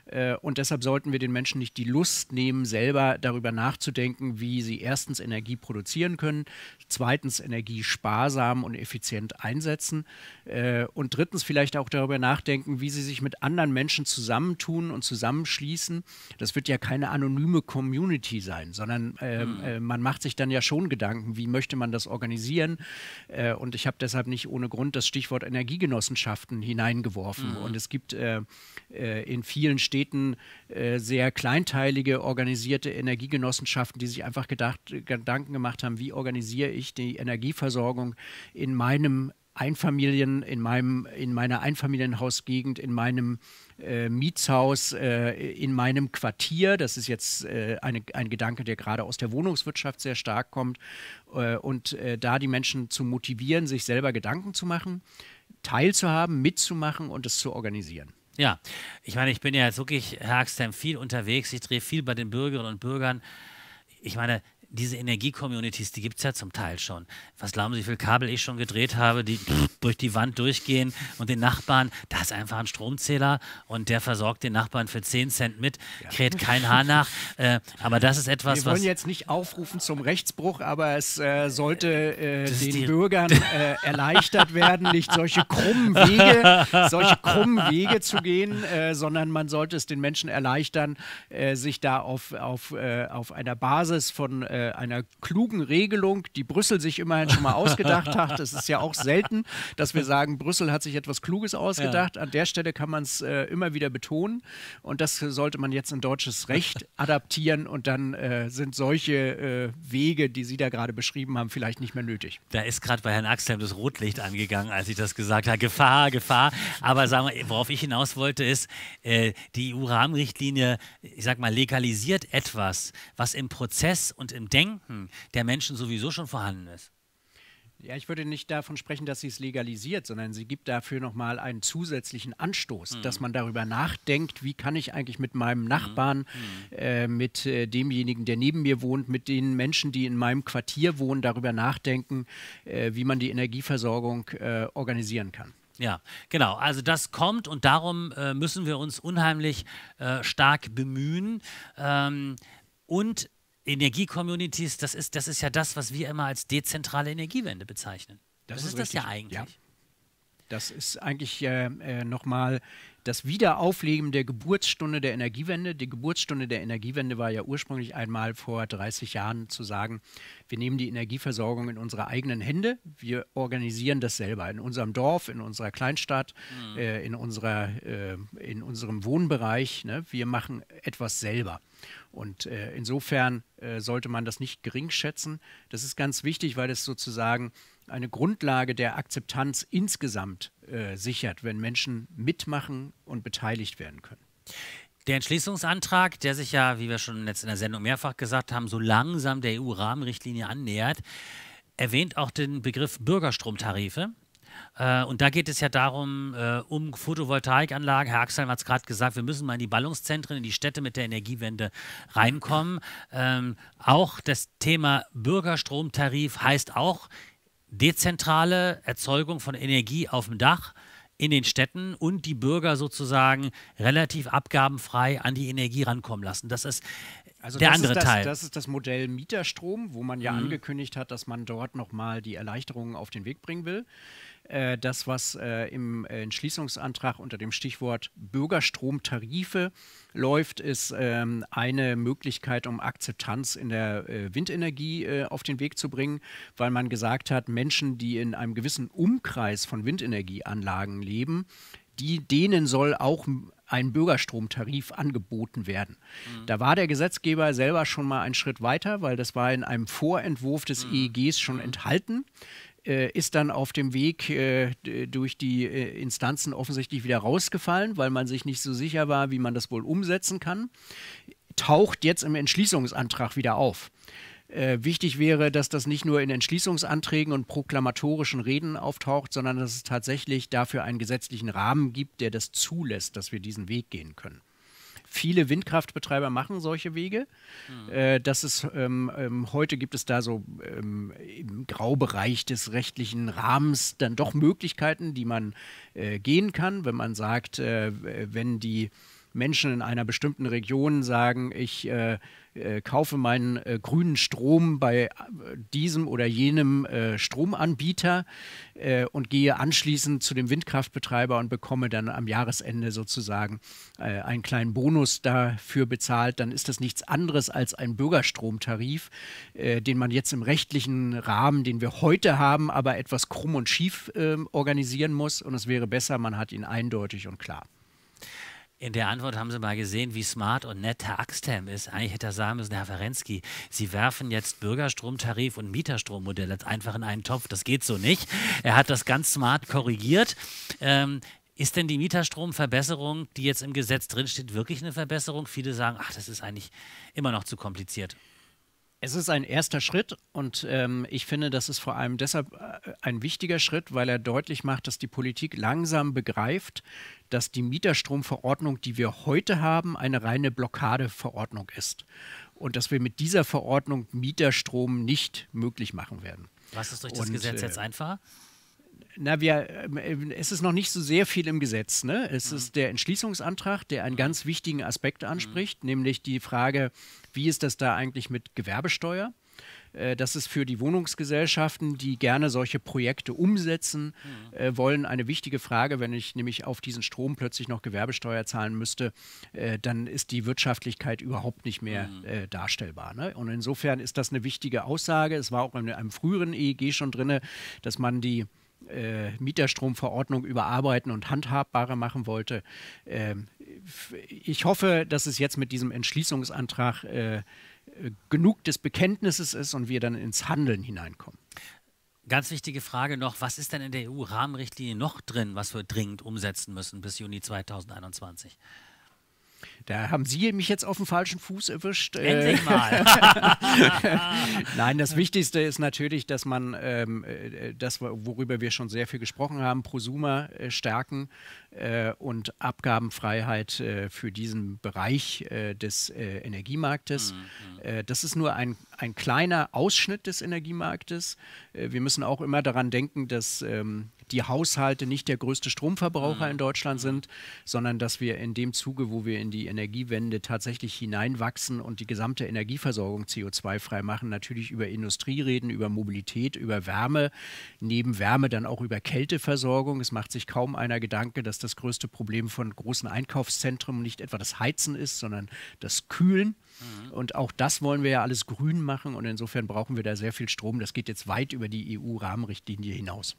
Speaker 2: Äh, und deshalb sollten wir den Menschen nicht die Lust nehmen, selber darüber nachzudenken, wie sie erstens Energie produzieren können, zweitens Energie sparsam und effizient einsetzen äh, und drittens vielleicht auch darüber nachdenken, wie sie sich mit anderen Menschen zusammentun und zusammenschließen. Das wird ja keine anonyme Community sein, sondern äh, mhm. man macht sich dann ja schon Gedanken, wie möchte man das organisieren. Und ich habe deshalb nicht ohne Grund das Stichwort Energiegenossenschaften hineingeworfen. Mhm. Und es gibt in vielen Städten, Städten äh, sehr kleinteilige, organisierte Energiegenossenschaften, die sich einfach gedacht, äh, Gedanken gemacht haben, wie organisiere ich die Energieversorgung in meinem Einfamilien, in, meinem, in meiner Einfamilienhausgegend, in meinem äh, Mietshaus, äh, in meinem Quartier. Das ist jetzt äh, eine, ein Gedanke, der gerade aus der Wohnungswirtschaft sehr stark kommt. Äh, und äh, da die Menschen zu motivieren, sich selber Gedanken zu machen, teilzuhaben, mitzumachen und es zu organisieren.
Speaker 1: Ja, ich meine, ich bin ja jetzt wirklich, Herr Axtern, viel unterwegs. Ich drehe viel bei den Bürgerinnen und Bürgern. Ich meine, diese Energie-Communities, die gibt es ja zum Teil schon. Was glauben Sie, wie viel Kabel ich schon gedreht habe, die durch die Wand durchgehen und den Nachbarn, da ist einfach ein Stromzähler und der versorgt den Nachbarn für 10 Cent mit, ja. kräht kein Haar nach. Äh, aber das ist etwas, was... Wir wollen was
Speaker 2: jetzt nicht aufrufen zum Rechtsbruch, aber es äh, sollte äh, den die... Bürgern äh, erleichtert werden, nicht solche krummen Wege, solche krummen Wege zu gehen, äh, sondern man sollte es den Menschen erleichtern, äh, sich da auf, auf, auf einer Basis von äh, einer klugen Regelung, die Brüssel sich immerhin schon mal ausgedacht hat. Das ist ja auch selten, dass wir sagen, Brüssel hat sich etwas Kluges ausgedacht. Ja. An der Stelle kann man es äh, immer wieder betonen. Und das sollte man jetzt in deutsches Recht adaptieren. Und dann äh, sind solche äh, Wege, die Sie da gerade beschrieben haben, vielleicht nicht mehr nötig.
Speaker 1: Da ist gerade bei Herrn Axel das Rotlicht angegangen, als ich das gesagt habe. Gefahr, Gefahr. Aber sagen wir, worauf ich hinaus wollte, ist, äh, die EU-Rahmenrichtlinie, ich sag mal, legalisiert etwas, was im Prozess und im Denken der Menschen sowieso schon vorhanden ist.
Speaker 2: Ja, ich würde nicht davon sprechen, dass sie es legalisiert, sondern sie gibt dafür nochmal einen zusätzlichen Anstoß, mhm. dass man darüber nachdenkt, wie kann ich eigentlich mit meinem mhm. Nachbarn, mhm. äh, mit äh, demjenigen, der neben mir wohnt, mit den Menschen, die in meinem Quartier wohnen, darüber nachdenken, äh, wie man die Energieversorgung äh, organisieren kann.
Speaker 1: Ja, genau. Also das kommt und darum äh, müssen wir uns unheimlich äh, stark bemühen. Ähm, und Energie-Communities, das ist, das ist ja das, was wir immer als dezentrale Energiewende bezeichnen. Das, das ist, ist das ja eigentlich. Ja.
Speaker 2: Das ist eigentlich äh, äh, nochmal das Wiederaufleben der Geburtsstunde der Energiewende. Die Geburtsstunde der Energiewende war ja ursprünglich einmal vor 30 Jahren zu sagen, wir nehmen die Energieversorgung in unsere eigenen Hände, wir organisieren das selber in unserem Dorf, in unserer Kleinstadt, mhm. äh, in, unserer, äh, in unserem Wohnbereich. Ne? Wir machen etwas selber. Und äh, insofern äh, sollte man das nicht gering schätzen. Das ist ganz wichtig, weil das sozusagen eine Grundlage der Akzeptanz insgesamt äh, sichert, wenn Menschen mitmachen und beteiligt werden können.
Speaker 1: Der Entschließungsantrag, der sich ja, wie wir schon jetzt in der Sendung mehrfach gesagt haben, so langsam der EU-Rahmenrichtlinie annähert, erwähnt auch den Begriff Bürgerstromtarife. Äh, und da geht es ja darum, äh, um Photovoltaikanlagen. Herr Axel hat es gerade gesagt, wir müssen mal in die Ballungszentren, in die Städte mit der Energiewende reinkommen. Ähm, auch das Thema Bürgerstromtarif heißt auch, dezentrale Erzeugung von Energie auf dem Dach in den Städten und die Bürger sozusagen relativ abgabenfrei an die Energie rankommen lassen. Das ist also der andere das, Teil. Das
Speaker 2: ist das Modell Mieterstrom, wo man ja mhm. angekündigt hat, dass man dort nochmal die Erleichterungen auf den Weg bringen will. Äh, das, was äh, im Entschließungsantrag unter dem Stichwort Bürgerstromtarife läuft, ist ähm, eine Möglichkeit, um Akzeptanz in der äh, Windenergie äh, auf den Weg zu bringen, weil man gesagt hat, Menschen, die in einem gewissen Umkreis von Windenergieanlagen leben, die, denen soll auch ein Bürgerstromtarif angeboten werden. Mhm. Da war der Gesetzgeber selber schon mal einen Schritt weiter, weil das war in einem Vorentwurf des mhm. EEGs schon mhm. enthalten. Äh, ist dann auf dem Weg äh, durch die äh, Instanzen offensichtlich wieder rausgefallen, weil man sich nicht so sicher war, wie man das wohl umsetzen kann, taucht jetzt im Entschließungsantrag wieder auf. Äh, wichtig wäre, dass das nicht nur in Entschließungsanträgen und proklamatorischen Reden auftaucht, sondern dass es tatsächlich dafür einen gesetzlichen Rahmen gibt, der das zulässt, dass wir diesen Weg gehen können viele Windkraftbetreiber machen solche Wege. Mhm. Äh, das ist, ähm, ähm, heute gibt es da so ähm, im Graubereich des rechtlichen Rahmens dann doch Möglichkeiten, die man äh, gehen kann, wenn man sagt, äh, wenn die Menschen in einer bestimmten Region sagen, ich äh, äh, kaufe meinen äh, grünen Strom bei äh, diesem oder jenem äh, Stromanbieter äh, und gehe anschließend zu dem Windkraftbetreiber und bekomme dann am Jahresende sozusagen einen kleinen Bonus dafür bezahlt, dann ist das nichts anderes als ein Bürgerstromtarif, den man jetzt im rechtlichen Rahmen, den wir heute haben, aber etwas krumm und schief ähm, organisieren muss. Und es wäre besser, man hat ihn eindeutig und klar.
Speaker 1: In der Antwort haben Sie mal gesehen, wie smart und nett Herr Axthelm ist. Eigentlich hätte er sagen müssen, Herr Ferensky, Sie werfen jetzt Bürgerstromtarif und Mieterstrommodell jetzt einfach in einen Topf. Das geht so nicht. Er hat das ganz smart korrigiert. Ähm, ist denn die Mieterstromverbesserung, die jetzt im Gesetz drinsteht, wirklich eine Verbesserung? Viele sagen, ach, das ist eigentlich immer noch zu kompliziert. Es
Speaker 2: ist ein erster Schritt und ähm, ich finde, das ist vor allem deshalb äh, ein wichtiger Schritt, weil er deutlich macht, dass die Politik langsam begreift, dass die Mieterstromverordnung, die wir heute haben, eine reine Blockadeverordnung ist und dass wir mit dieser Verordnung Mieterstrom nicht möglich machen werden. Was ist durch das und, Gesetz äh, jetzt einfacher? Na, wir, ähm, es ist noch nicht so sehr viel im Gesetz. Ne? Es mhm. ist der Entschließungsantrag, der einen mhm. ganz wichtigen Aspekt mhm. anspricht, mhm. nämlich die Frage, wie ist das da eigentlich mit Gewerbesteuer? Äh, das ist für die Wohnungsgesellschaften, die gerne solche Projekte umsetzen mhm. äh, wollen, eine wichtige Frage. Wenn ich nämlich auf diesen Strom plötzlich noch Gewerbesteuer zahlen müsste, äh, dann ist die Wirtschaftlichkeit überhaupt nicht mehr mhm. äh, darstellbar. Ne? Und insofern ist das eine wichtige Aussage. Es war auch in einem früheren EEG schon drin, dass man die äh, Mieterstromverordnung überarbeiten und handhabbarer machen wollte. Ähm, ich hoffe, dass es jetzt mit diesem Entschließungsantrag äh, genug des Bekenntnisses ist und wir dann ins Handeln hineinkommen.
Speaker 1: Ganz wichtige Frage noch, was ist denn in der EU-Rahmenrichtlinie noch drin, was wir dringend umsetzen müssen bis Juni 2021? Da haben
Speaker 2: Sie mich jetzt auf den falschen Fuß erwischt. Äh. Endlich mal. Nein, das Wichtigste ist natürlich, dass man ähm, äh, das, worüber wir schon sehr viel gesprochen haben, Prosumer äh, stärken äh, und Abgabenfreiheit äh, für diesen Bereich des Energiemarktes. Mhm. mhm. das ist nur ein, ein kleiner Ausschnitt des Energiemarktes. wir müssen auch immer daran denken, dass ähm, die Haushalte nicht der größte Stromverbraucher mhm. in Deutschland sind, sondern dass wir in dem Zuge, wo wir in die Energiewende tatsächlich hineinwachsen und die gesamte Energieversorgung CO2-frei machen, natürlich über Industrie reden, über Mobilität, über Wärme, neben Wärme dann auch über Kälteversorgung. Es macht sich kaum einer Gedanke, dass das größte Problem von großen Einkaufszentren nicht etwa das Heizen ist, sondern das Kühlen. Mhm. Und auch das wollen wir ja alles grün machen und insofern brauchen wir da sehr viel Strom. Das geht jetzt weit über die EU-Rahmenrichtlinie hinaus.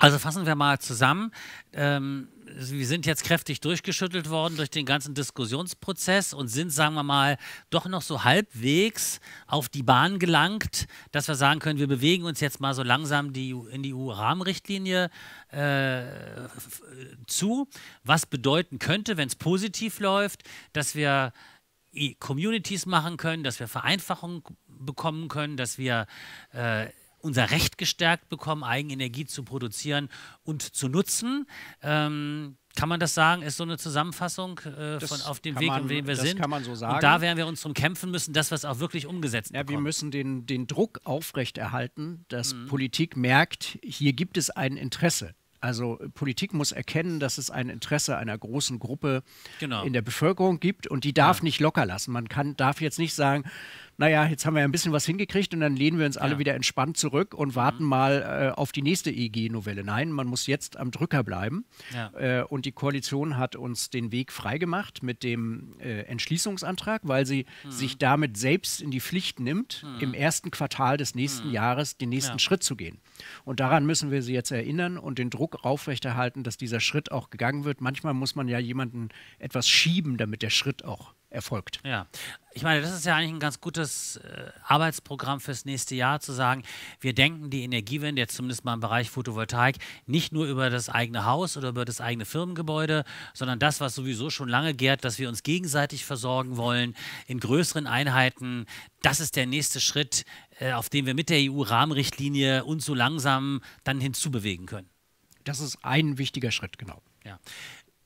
Speaker 1: Also fassen wir mal zusammen. Ähm, wir sind jetzt kräftig durchgeschüttelt worden durch den ganzen Diskussionsprozess und sind, sagen wir mal, doch noch so halbwegs auf die Bahn gelangt, dass wir sagen können, wir bewegen uns jetzt mal so langsam die, in die EU-Rahmenrichtlinie äh, zu. Was bedeuten könnte, wenn es positiv läuft, dass wir Communities machen können, dass wir Vereinfachungen bekommen können, dass wir äh, unser Recht gestärkt bekommen, Eigenenergie zu produzieren und zu nutzen. Ähm, kann man das sagen? Ist so eine Zusammenfassung äh, von auf dem Weg, man, auf dem wir das sind? Das kann man so sagen. Und da werden wir uns drum kämpfen müssen, dass wir es auch wirklich umgesetzt haben. ja, Wir
Speaker 2: müssen den, den Druck aufrechterhalten, dass mhm. Politik merkt, hier gibt es ein Interesse. Also Politik muss erkennen, dass es ein Interesse einer großen Gruppe genau. in der Bevölkerung gibt und die darf ja. nicht locker lassen. Man kann, darf jetzt nicht sagen, naja, jetzt haben wir ja ein bisschen was hingekriegt und dann lehnen wir uns alle ja. wieder entspannt zurück und warten mhm. mal äh, auf die nächste EG-Novelle. Nein, man muss jetzt am Drücker bleiben. Ja. Äh, und die Koalition hat uns den Weg freigemacht mit dem äh, Entschließungsantrag, weil sie mhm. sich damit selbst in die Pflicht nimmt, mhm. im ersten Quartal des nächsten mhm. Jahres den nächsten ja. Schritt zu gehen. Und daran müssen wir sie jetzt erinnern und den Druck aufrechterhalten, dass dieser Schritt auch gegangen wird. Manchmal muss man ja jemanden etwas schieben, damit der Schritt auch erfolgt.
Speaker 1: Ja, ich meine, das ist ja eigentlich ein ganz gutes äh, Arbeitsprogramm fürs nächste Jahr, zu sagen, wir denken die Energiewende jetzt zumindest mal im Bereich Photovoltaik nicht nur über das eigene Haus oder über das eigene Firmengebäude, sondern das, was sowieso schon lange gärt, dass wir uns gegenseitig versorgen wollen in größeren Einheiten. Das ist der nächste Schritt, äh, auf den wir mit der EU-Rahmenrichtlinie uns so langsam dann hinzubewegen können. Das ist ein
Speaker 2: wichtiger Schritt, genau.
Speaker 1: Ja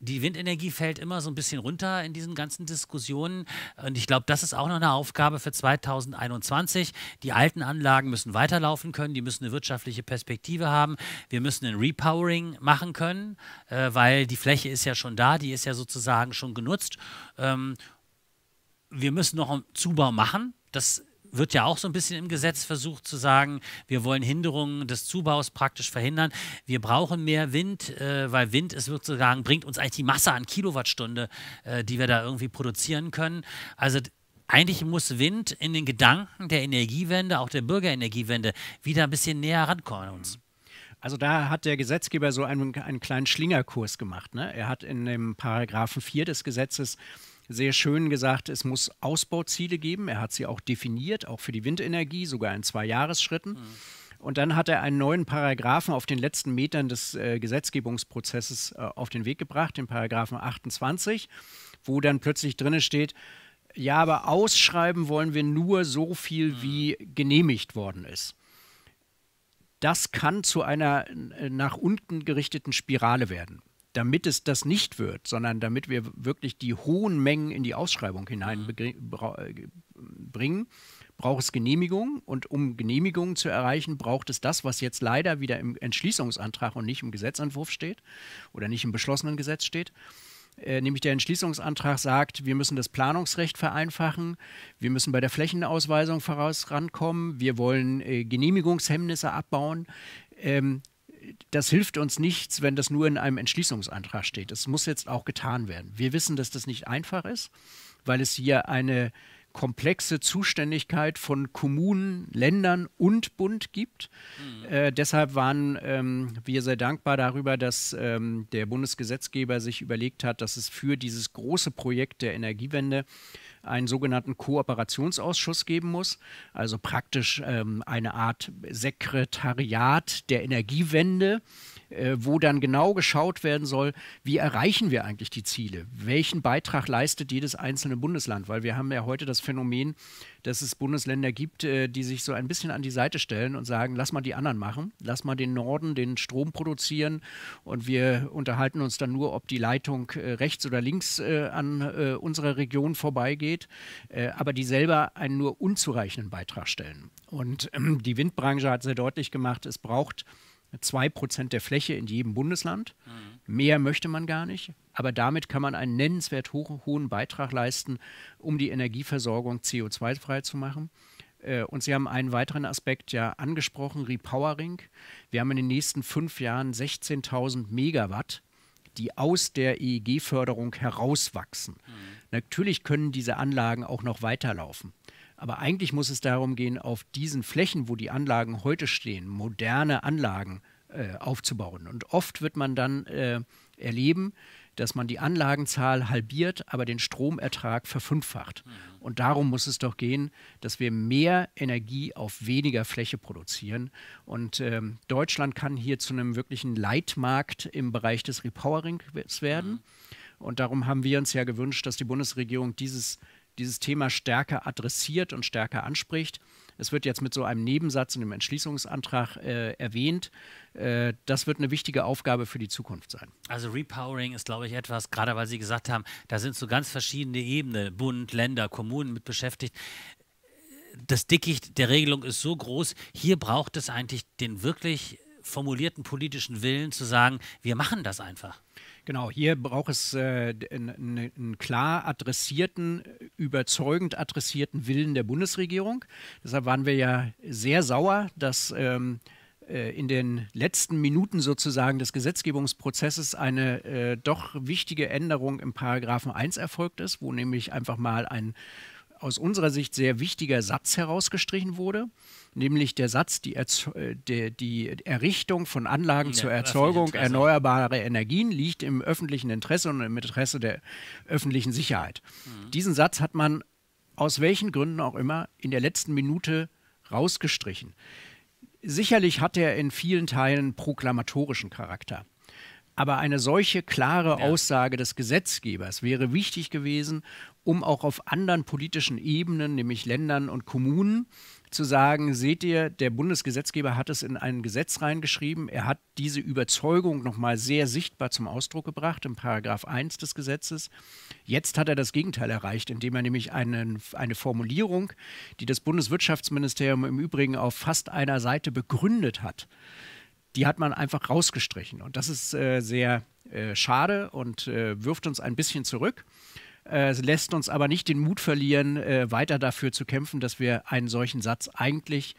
Speaker 1: die Windenergie fällt immer so ein bisschen runter in diesen ganzen Diskussionen. Und ich glaube, das ist auch noch eine Aufgabe für 2021. Die alten Anlagen müssen weiterlaufen können, die müssen eine wirtschaftliche Perspektive haben. Wir müssen ein Repowering machen können, äh, weil die Fläche ist ja schon da, die ist ja sozusagen schon genutzt. Ähm, wir müssen noch einen Zubau machen. Das wird ja auch so ein bisschen im Gesetz versucht zu sagen, wir wollen Hinderungen des Zubaus praktisch verhindern. Wir brauchen mehr Wind, äh, weil Wind ist sozusagen, bringt uns eigentlich die Masse an Kilowattstunde, äh, die wir da irgendwie produzieren können. Also eigentlich muss Wind in den Gedanken der Energiewende, auch der Bürgerenergiewende, wieder ein bisschen näher rankommen an uns. Also da hat der
Speaker 2: Gesetzgeber so einen, einen kleinen Schlingerkurs gemacht. Ne? Er hat in dem Paragraphen 4 des Gesetzes sehr schön gesagt, es muss Ausbauziele geben. Er hat sie auch definiert, auch für die Windenergie, sogar in zwei Jahresschritten. Mhm. Und dann hat er einen neuen Paragraphen auf den letzten Metern des äh, Gesetzgebungsprozesses äh, auf den Weg gebracht, den Paragraphen 28, wo dann plötzlich drinne steht, ja, aber ausschreiben wollen wir nur so viel, mhm. wie genehmigt worden ist. Das kann zu einer nach unten gerichteten Spirale werden damit es das nicht wird, sondern damit wir wirklich die hohen Mengen in die Ausschreibung hineinbringen, mhm. äh, braucht es Genehmigungen und um Genehmigungen zu erreichen, braucht es das, was jetzt leider wieder im Entschließungsantrag und nicht im Gesetzentwurf steht oder nicht im beschlossenen Gesetz steht. Äh, nämlich der Entschließungsantrag sagt, wir müssen das Planungsrecht vereinfachen, wir müssen bei der Flächenausweisung voraus rankommen, wir wollen äh, Genehmigungshemmnisse abbauen. Ähm, das hilft uns nichts, wenn das nur in einem Entschließungsantrag steht. Das muss jetzt auch getan werden. Wir wissen, dass das nicht einfach ist, weil es hier eine komplexe Zuständigkeit von Kommunen, Ländern und Bund gibt. Mhm. Äh, deshalb waren ähm, wir sehr dankbar darüber, dass ähm, der Bundesgesetzgeber sich überlegt hat, dass es für dieses große Projekt der Energiewende einen sogenannten Kooperationsausschuss geben muss, also praktisch ähm, eine Art Sekretariat der Energiewende äh, wo dann genau geschaut werden soll, wie erreichen wir eigentlich die Ziele? Welchen Beitrag leistet jedes einzelne Bundesland? Weil wir haben ja heute das Phänomen, dass es Bundesländer gibt, äh, die sich so ein bisschen an die Seite stellen und sagen, lass mal die anderen machen, lass mal den Norden den Strom produzieren und wir unterhalten uns dann nur, ob die Leitung äh, rechts oder links äh, an äh, unserer Region vorbeigeht, äh, aber die selber einen nur unzureichenden Beitrag stellen. Und ähm, die Windbranche hat sehr deutlich gemacht, es braucht zwei Prozent der Fläche in jedem Bundesland. Mhm. Mehr möchte man gar nicht. Aber damit kann man einen nennenswert hoch, hohen Beitrag leisten, um die Energieversorgung CO2-frei zu machen. Äh, und Sie haben einen weiteren Aspekt ja angesprochen, Repowering. Wir haben in den nächsten fünf Jahren 16.000 Megawatt, die aus der EEG-Förderung herauswachsen. Mhm. Natürlich können diese Anlagen auch noch weiterlaufen. Aber eigentlich muss es darum gehen, auf diesen Flächen, wo die Anlagen heute stehen, moderne Anlagen äh, aufzubauen. Und oft wird man dann äh, erleben, dass man die Anlagenzahl halbiert, aber den Stromertrag verfünffacht. Mhm. Und darum muss es doch gehen, dass wir mehr Energie auf weniger Fläche produzieren. Und ähm, Deutschland kann hier zu einem wirklichen Leitmarkt im Bereich des Repowerings werden. Mhm. Und darum haben wir uns ja gewünscht, dass die Bundesregierung dieses dieses Thema stärker adressiert und stärker anspricht. Es wird jetzt mit so einem Nebensatz in dem Entschließungsantrag äh, erwähnt. Äh, das wird eine wichtige Aufgabe für die Zukunft sein.
Speaker 1: Also Repowering ist, glaube ich, etwas, gerade weil Sie gesagt haben, da sind so ganz verschiedene Ebenen, Bund, Länder, Kommunen mit beschäftigt das Dickicht der Regelung ist so groß, hier braucht es eigentlich den wirklich formulierten politischen Willen zu sagen, wir machen das einfach.
Speaker 2: Genau, hier braucht es äh, einen, klar adressierten, überzeugend adressierten Willen der Bundesregierung. Deshalb waren wir ja sehr sauer, dass ähm, äh, in den letzten Minuten sozusagen des Gesetzgebungsprozesses eine äh, doch wichtige Änderung im Paragraphen 1 erfolgt ist, wo nämlich einfach mal ein aus unserer Sicht sehr wichtiger Satz herausgestrichen wurde nämlich der Satz, die, Erz äh, de, die Errichtung von Anlagen ja, zur Erzeugung erneuerbarer Energien liegt im öffentlichen Interesse und im Interesse der öffentlichen Sicherheit. Mhm. Diesen Satz hat man aus welchen Gründen auch immer in der letzten Minute rausgestrichen. Sicherlich hat er in vielen Teilen proklamatorischen Charakter. Aber eine solche klare ja. Aussage des Gesetzgebers wäre wichtig gewesen, um auch auf anderen politischen Ebenen, nämlich Ländern und Kommunen, zu sagen, seht ihr, der Bundesgesetzgeber hat es in ein Gesetz reingeschrieben, er hat diese Überzeugung nochmal sehr sichtbar zum Ausdruck gebracht im Paragraph 1 des Gesetzes. Jetzt hat er das Gegenteil erreicht, indem er nämlich einen, eine Formulierung, die das Bundeswirtschaftsministerium im Übrigen auf fast einer Seite begründet hat, die hat man einfach rausgestrichen. Und das ist äh, sehr äh, schade und äh, wirft uns ein bisschen zurück. Äh, es lässt uns aber nicht den Mut verlieren, äh, weiter dafür zu kämpfen, dass wir einen solchen Satz eigentlich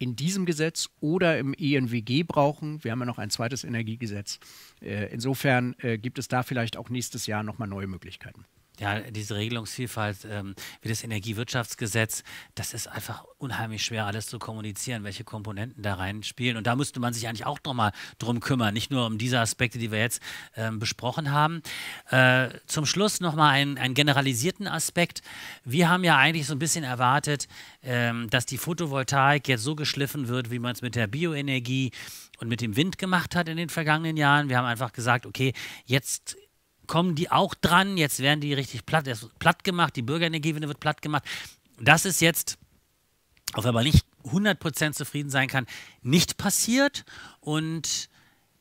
Speaker 2: in diesem Gesetz oder im ENWG brauchen. Wir haben ja noch ein zweites Energiegesetz. Äh, insofern gibt es da vielleicht auch nächstes Jahr nochmal neue Möglichkeiten
Speaker 1: ja, diese Regelungsvielfalt ähm, wie das Energiewirtschaftsgesetz, das ist einfach unheimlich schwer, alles zu kommunizieren, welche Komponenten da reinspielen. Und da müsste man sich eigentlich auch nochmal drum kümmern, nicht nur um diese Aspekte, die wir jetzt ähm, besprochen haben. Äh, zum Schluss nochmal einen, einen generalisierten Aspekt. Wir haben ja eigentlich so ein bisschen erwartet, ähm, dass die Photovoltaik jetzt so geschliffen wird, wie man es mit der Bioenergie und mit dem Wind gemacht hat in den vergangenen Jahren. Wir haben einfach gesagt, okay, jetzt kommen die auch dran, jetzt werden die richtig platt, platt gemacht, die Bürgerenergiewende wird platt gemacht. Das ist jetzt, auch wenn man nicht 100% zufrieden sein kann, nicht passiert. Und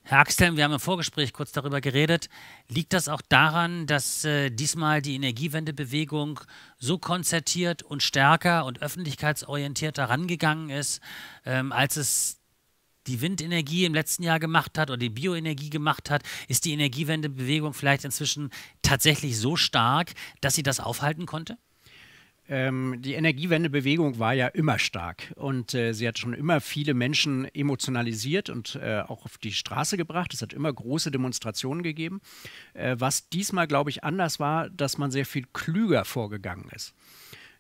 Speaker 1: Herr Axthelm, wir haben im Vorgespräch kurz darüber geredet. Liegt das auch daran, dass äh, diesmal die Energiewendebewegung so konzertiert und stärker und öffentlichkeitsorientierter rangegangen ist, ähm, als es die Windenergie im letzten Jahr gemacht hat oder die Bioenergie gemacht hat, ist die Energiewendebewegung vielleicht inzwischen tatsächlich so stark, dass sie das aufhalten konnte?
Speaker 2: Ähm, die Energiewendebewegung war ja immer stark und äh, sie hat schon immer viele Menschen emotionalisiert und äh, auch auf die Straße gebracht. Es hat immer große Demonstrationen gegeben. Äh, was diesmal, glaube ich, anders war, dass man sehr viel klüger vorgegangen ist.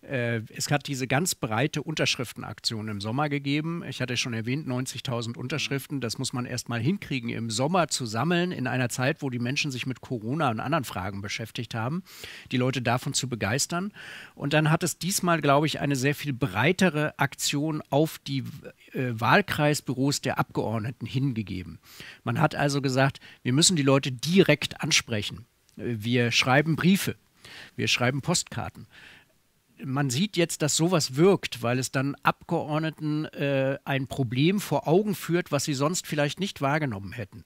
Speaker 2: Äh, es hat diese ganz breite Unterschriftenaktion im Sommer gegeben. Ich hatte schon erwähnt, 90.000 Unterschriften. Das muss man erst mal hinkriegen, im Sommer zu sammeln, in einer Zeit, wo die Menschen sich mit Corona und anderen Fragen beschäftigt haben, die Leute davon zu begeistern. Und dann hat es diesmal, glaube ich, eine sehr viel breitere Aktion auf die äh, Wahlkreisbüros der Abgeordneten hingegeben. Man hat also gesagt, wir müssen die Leute direkt ansprechen. Äh, wir schreiben Briefe. Wir schreiben Postkarten man sieht jetzt, dass sowas wirkt, weil es dann Abgeordneten äh, ein Problem vor Augen führt, was sie sonst vielleicht nicht wahrgenommen hätten.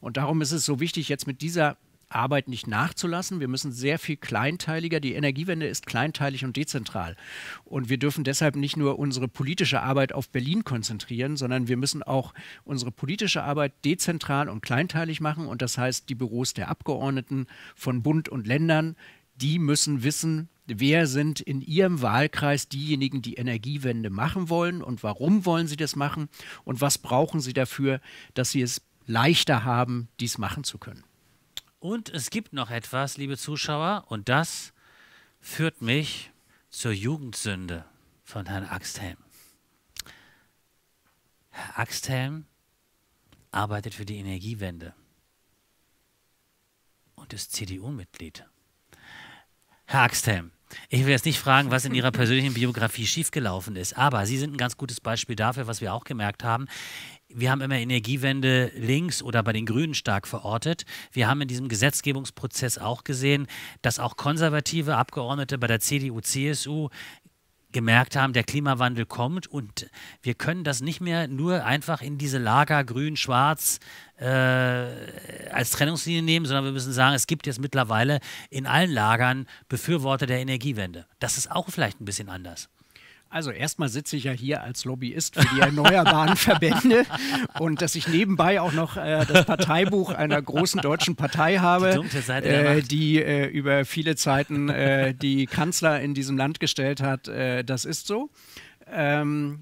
Speaker 2: Und darum ist es so wichtig, jetzt mit dieser Arbeit nicht nachzulassen. Wir müssen sehr viel kleinteiliger, die Energiewende ist kleinteilig und dezentral. Und wir dürfen deshalb nicht nur unsere politische Arbeit auf Berlin konzentrieren, sondern wir müssen auch unsere politische Arbeit dezentral und kleinteilig machen. Und das heißt, die Büros der Abgeordneten von Bund und Ländern, die müssen wissen, wer sind in Ihrem Wahlkreis diejenigen, die Energiewende machen wollen und warum wollen sie das machen und was brauchen sie dafür, dass sie es leichter haben, dies machen zu können.
Speaker 1: Und es gibt noch etwas, liebe Zuschauer, und das führt mich zur Jugendsünde von Herrn Axthelm. Herr Axthelm arbeitet für die Energiewende und ist CDU-Mitglied. Herr Axthelm, ich will jetzt nicht fragen, was in Ihrer persönlichen Biografie schiefgelaufen ist, aber Sie sind ein ganz gutes Beispiel dafür, was wir auch gemerkt haben. Wir haben immer Energiewende links oder bei den Grünen stark verortet. Wir haben in diesem Gesetzgebungsprozess auch gesehen, dass auch konservative Abgeordnete bei der CDU, CSU gemerkt haben, der Klimawandel kommt und wir können das nicht mehr nur einfach in diese Lager grün, schwarz äh, als Trennungslinie nehmen, sondern wir müssen sagen, es gibt jetzt mittlerweile in allen Lagern Befürworter der Energiewende. Das ist auch vielleicht ein bisschen anders. Also erstmal sitze ich ja hier als Lobbyist für die erneuerbaren Verbände
Speaker 2: und dass ich nebenbei auch noch äh, das Parteibuch einer großen deutschen Partei habe, die, äh, die äh, über viele Zeiten äh, die Kanzler in diesem Land gestellt hat. Äh, das ist so. Ähm,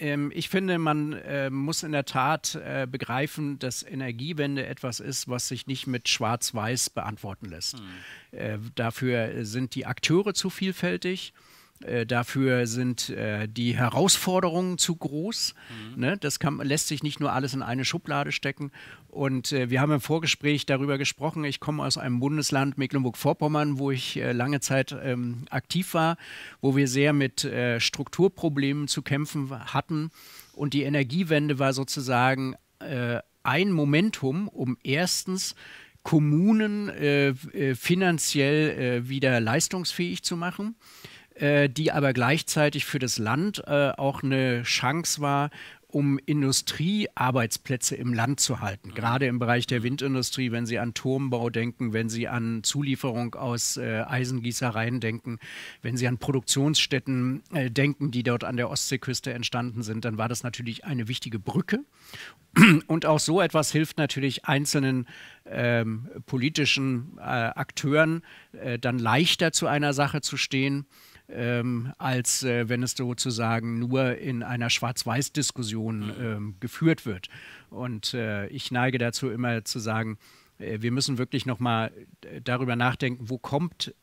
Speaker 2: ähm ich finde, man äh, muss in der Tat begreifen, dass Energiewende etwas ist, was sich nicht mit Schwarz-Weiß beantworten lässt. Hm. dafür sind die Akteure zu vielfältig. Äh, dafür sind äh, die Herausforderungen zu groß. Mhm. Ne? Das kann, lässt sich nicht nur alles in eine Schublade stecken. Und äh, wir haben im Vorgespräch darüber gesprochen. Ich komme aus einem Bundesland, Mecklenburg-Vorpommern, wo ich äh, lange Zeit ähm, aktiv war, wo wir sehr mit äh, Strukturproblemen zu kämpfen hatten. Und die Energiewende war sozusagen ein Momentum, um erstens Kommunen finanziell wieder leistungsfähig zu machen äh, die aber gleichzeitig für das Land äh, auch eine Chance war, um Industriearbeitsplätze im Land zu halten. Mhm. Gerade im Bereich der mhm. Windindustrie, wenn Sie an Turmbau denken, wenn Sie an Zulieferung aus äh, Eisengießereien denken, wenn Sie an Produktionsstätten äh, denken, die dort an der Ostseeküste entstanden sind, dann war das natürlich eine wichtige Brücke. Und auch so etwas hilft natürlich einzelnen ähm, politischen äh, Akteuren äh, dann leichter zu einer Sache zu stehen ähm, als äh, wenn es sozusagen nur in einer Schwarz-Weiß-Diskussion mhm. ähm, geführt wird. Und äh, ich neige dazu immer zu sagen, äh, wir müssen wirklich nochmal äh, darüber nachdenken, wo kommt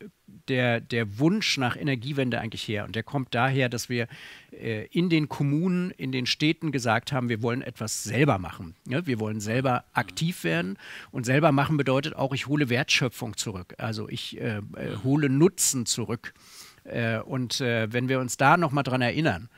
Speaker 2: der, der Wunsch nach Energiewende eigentlich her? Und der kommt daher, dass wir äh, in den Kommunen, in den Städten gesagt haben, wir wollen etwas selber machen. wir wollen selber mhm. aktiv werden. Und selber machen bedeutet auch, ich hole Wertschöpfung zurück. Also ich äh, hole Nutzen zurück. Äh, und äh, wenn wir uns da nochmal dran erinnern,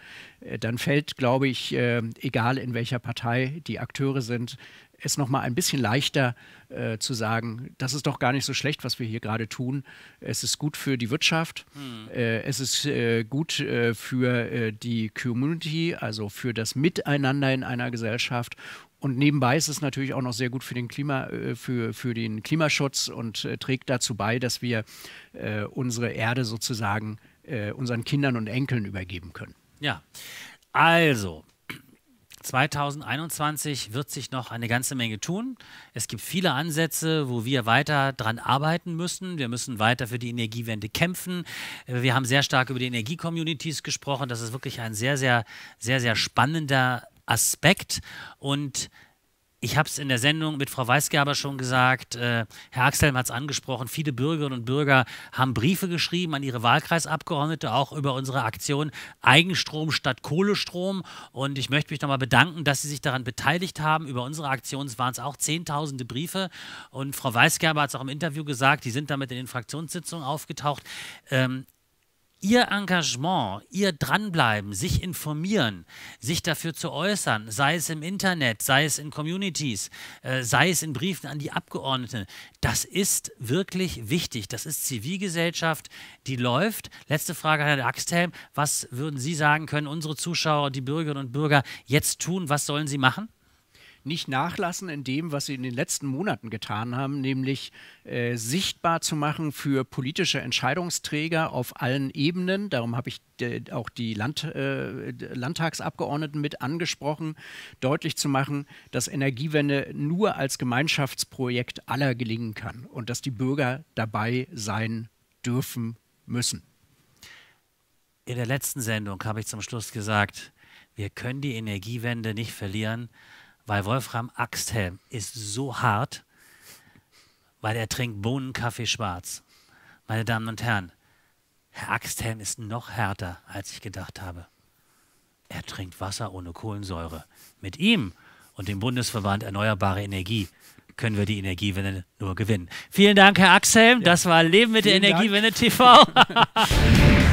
Speaker 2: äh, dann fällt, glaube ich, egal in welcher Partei die Akteure sind, es nochmal ein bisschen leichter äh, zu sagen, das ist doch gar nicht so schlecht, was wir hier gerade tun. Es ist gut für die Wirtschaft, hm. äh, es ist äh, gut für die Community, also für das Miteinander in einer Gesellschaft und nebenbei ist es natürlich auch noch sehr gut für den, Klima, äh, für, für den Klimaschutz und äh, trägt dazu bei, dass wir äh, unsere Erde sozusagen unseren Kindern und Enkeln übergeben können.
Speaker 1: Ja, also 2021 wird sich noch eine ganze Menge tun. Es gibt viele Ansätze, wo wir weiter dran arbeiten müssen. Wir müssen weiter für die Energiewende kämpfen. Wir haben sehr stark über die Energiecommunities gesprochen. Das ist wirklich ein sehr, sehr, sehr, sehr spannender Aspekt. Und ich habe es in der Sendung mit Frau Weisgerber schon gesagt, äh, Herr Axel hat es angesprochen, viele Bürgerinnen und Bürger haben Briefe geschrieben an ihre Wahlkreisabgeordnete, auch über unsere Aktion Eigenstrom statt Kohlestrom. Und ich möchte mich nochmal bedanken, dass Sie sich daran beteiligt haben. Über unsere Aktion waren es auch zehntausende Briefe. Und Frau Weisgerber hat es auch im Interview gesagt, die sind damit in den Fraktionssitzungen aufgetaucht. Ähm, Ihr Engagement, ihr Dranbleiben, sich informieren, sich dafür zu äußern, sei es im Internet, sei es in Communities, äh, sei es in Briefen an die Abgeordneten, das ist wirklich wichtig. Das ist Zivilgesellschaft, die läuft. Letzte Frage, an Herrn Axthelm, was würden Sie sagen, können unsere Zuschauer, die Bürgerinnen und Bürger jetzt tun? Was sollen sie machen?
Speaker 2: nicht nachlassen in dem, was sie in den letzten Monaten getan haben, nämlich äh, sichtbar zu machen für politische Entscheidungsträger auf allen Ebenen. Darum habe ich äh, auch die Land, äh, Landtagsabgeordneten mit angesprochen, deutlich zu machen, dass Energiewende nur als Gemeinschaftsprojekt aller gelingen kann und dass die Bürger dabei sein dürfen müssen.
Speaker 1: In der letzten Sendung habe ich zum Schluss gesagt, wir können die Energiewende nicht verlieren, weil Wolfram Axthelm ist so hart, weil er trinkt Bohnenkaffee schwarz. Meine Damen und Herren, Herr Axthelm ist noch härter, als ich gedacht habe. Er trinkt Wasser ohne Kohlensäure. Mit ihm und dem Bundesverband Erneuerbare Energie können wir die Energiewende nur gewinnen. Vielen Dank, Herr Axthelm. Ja. Das war Leben mit Vielen der Energiewende Dank. TV.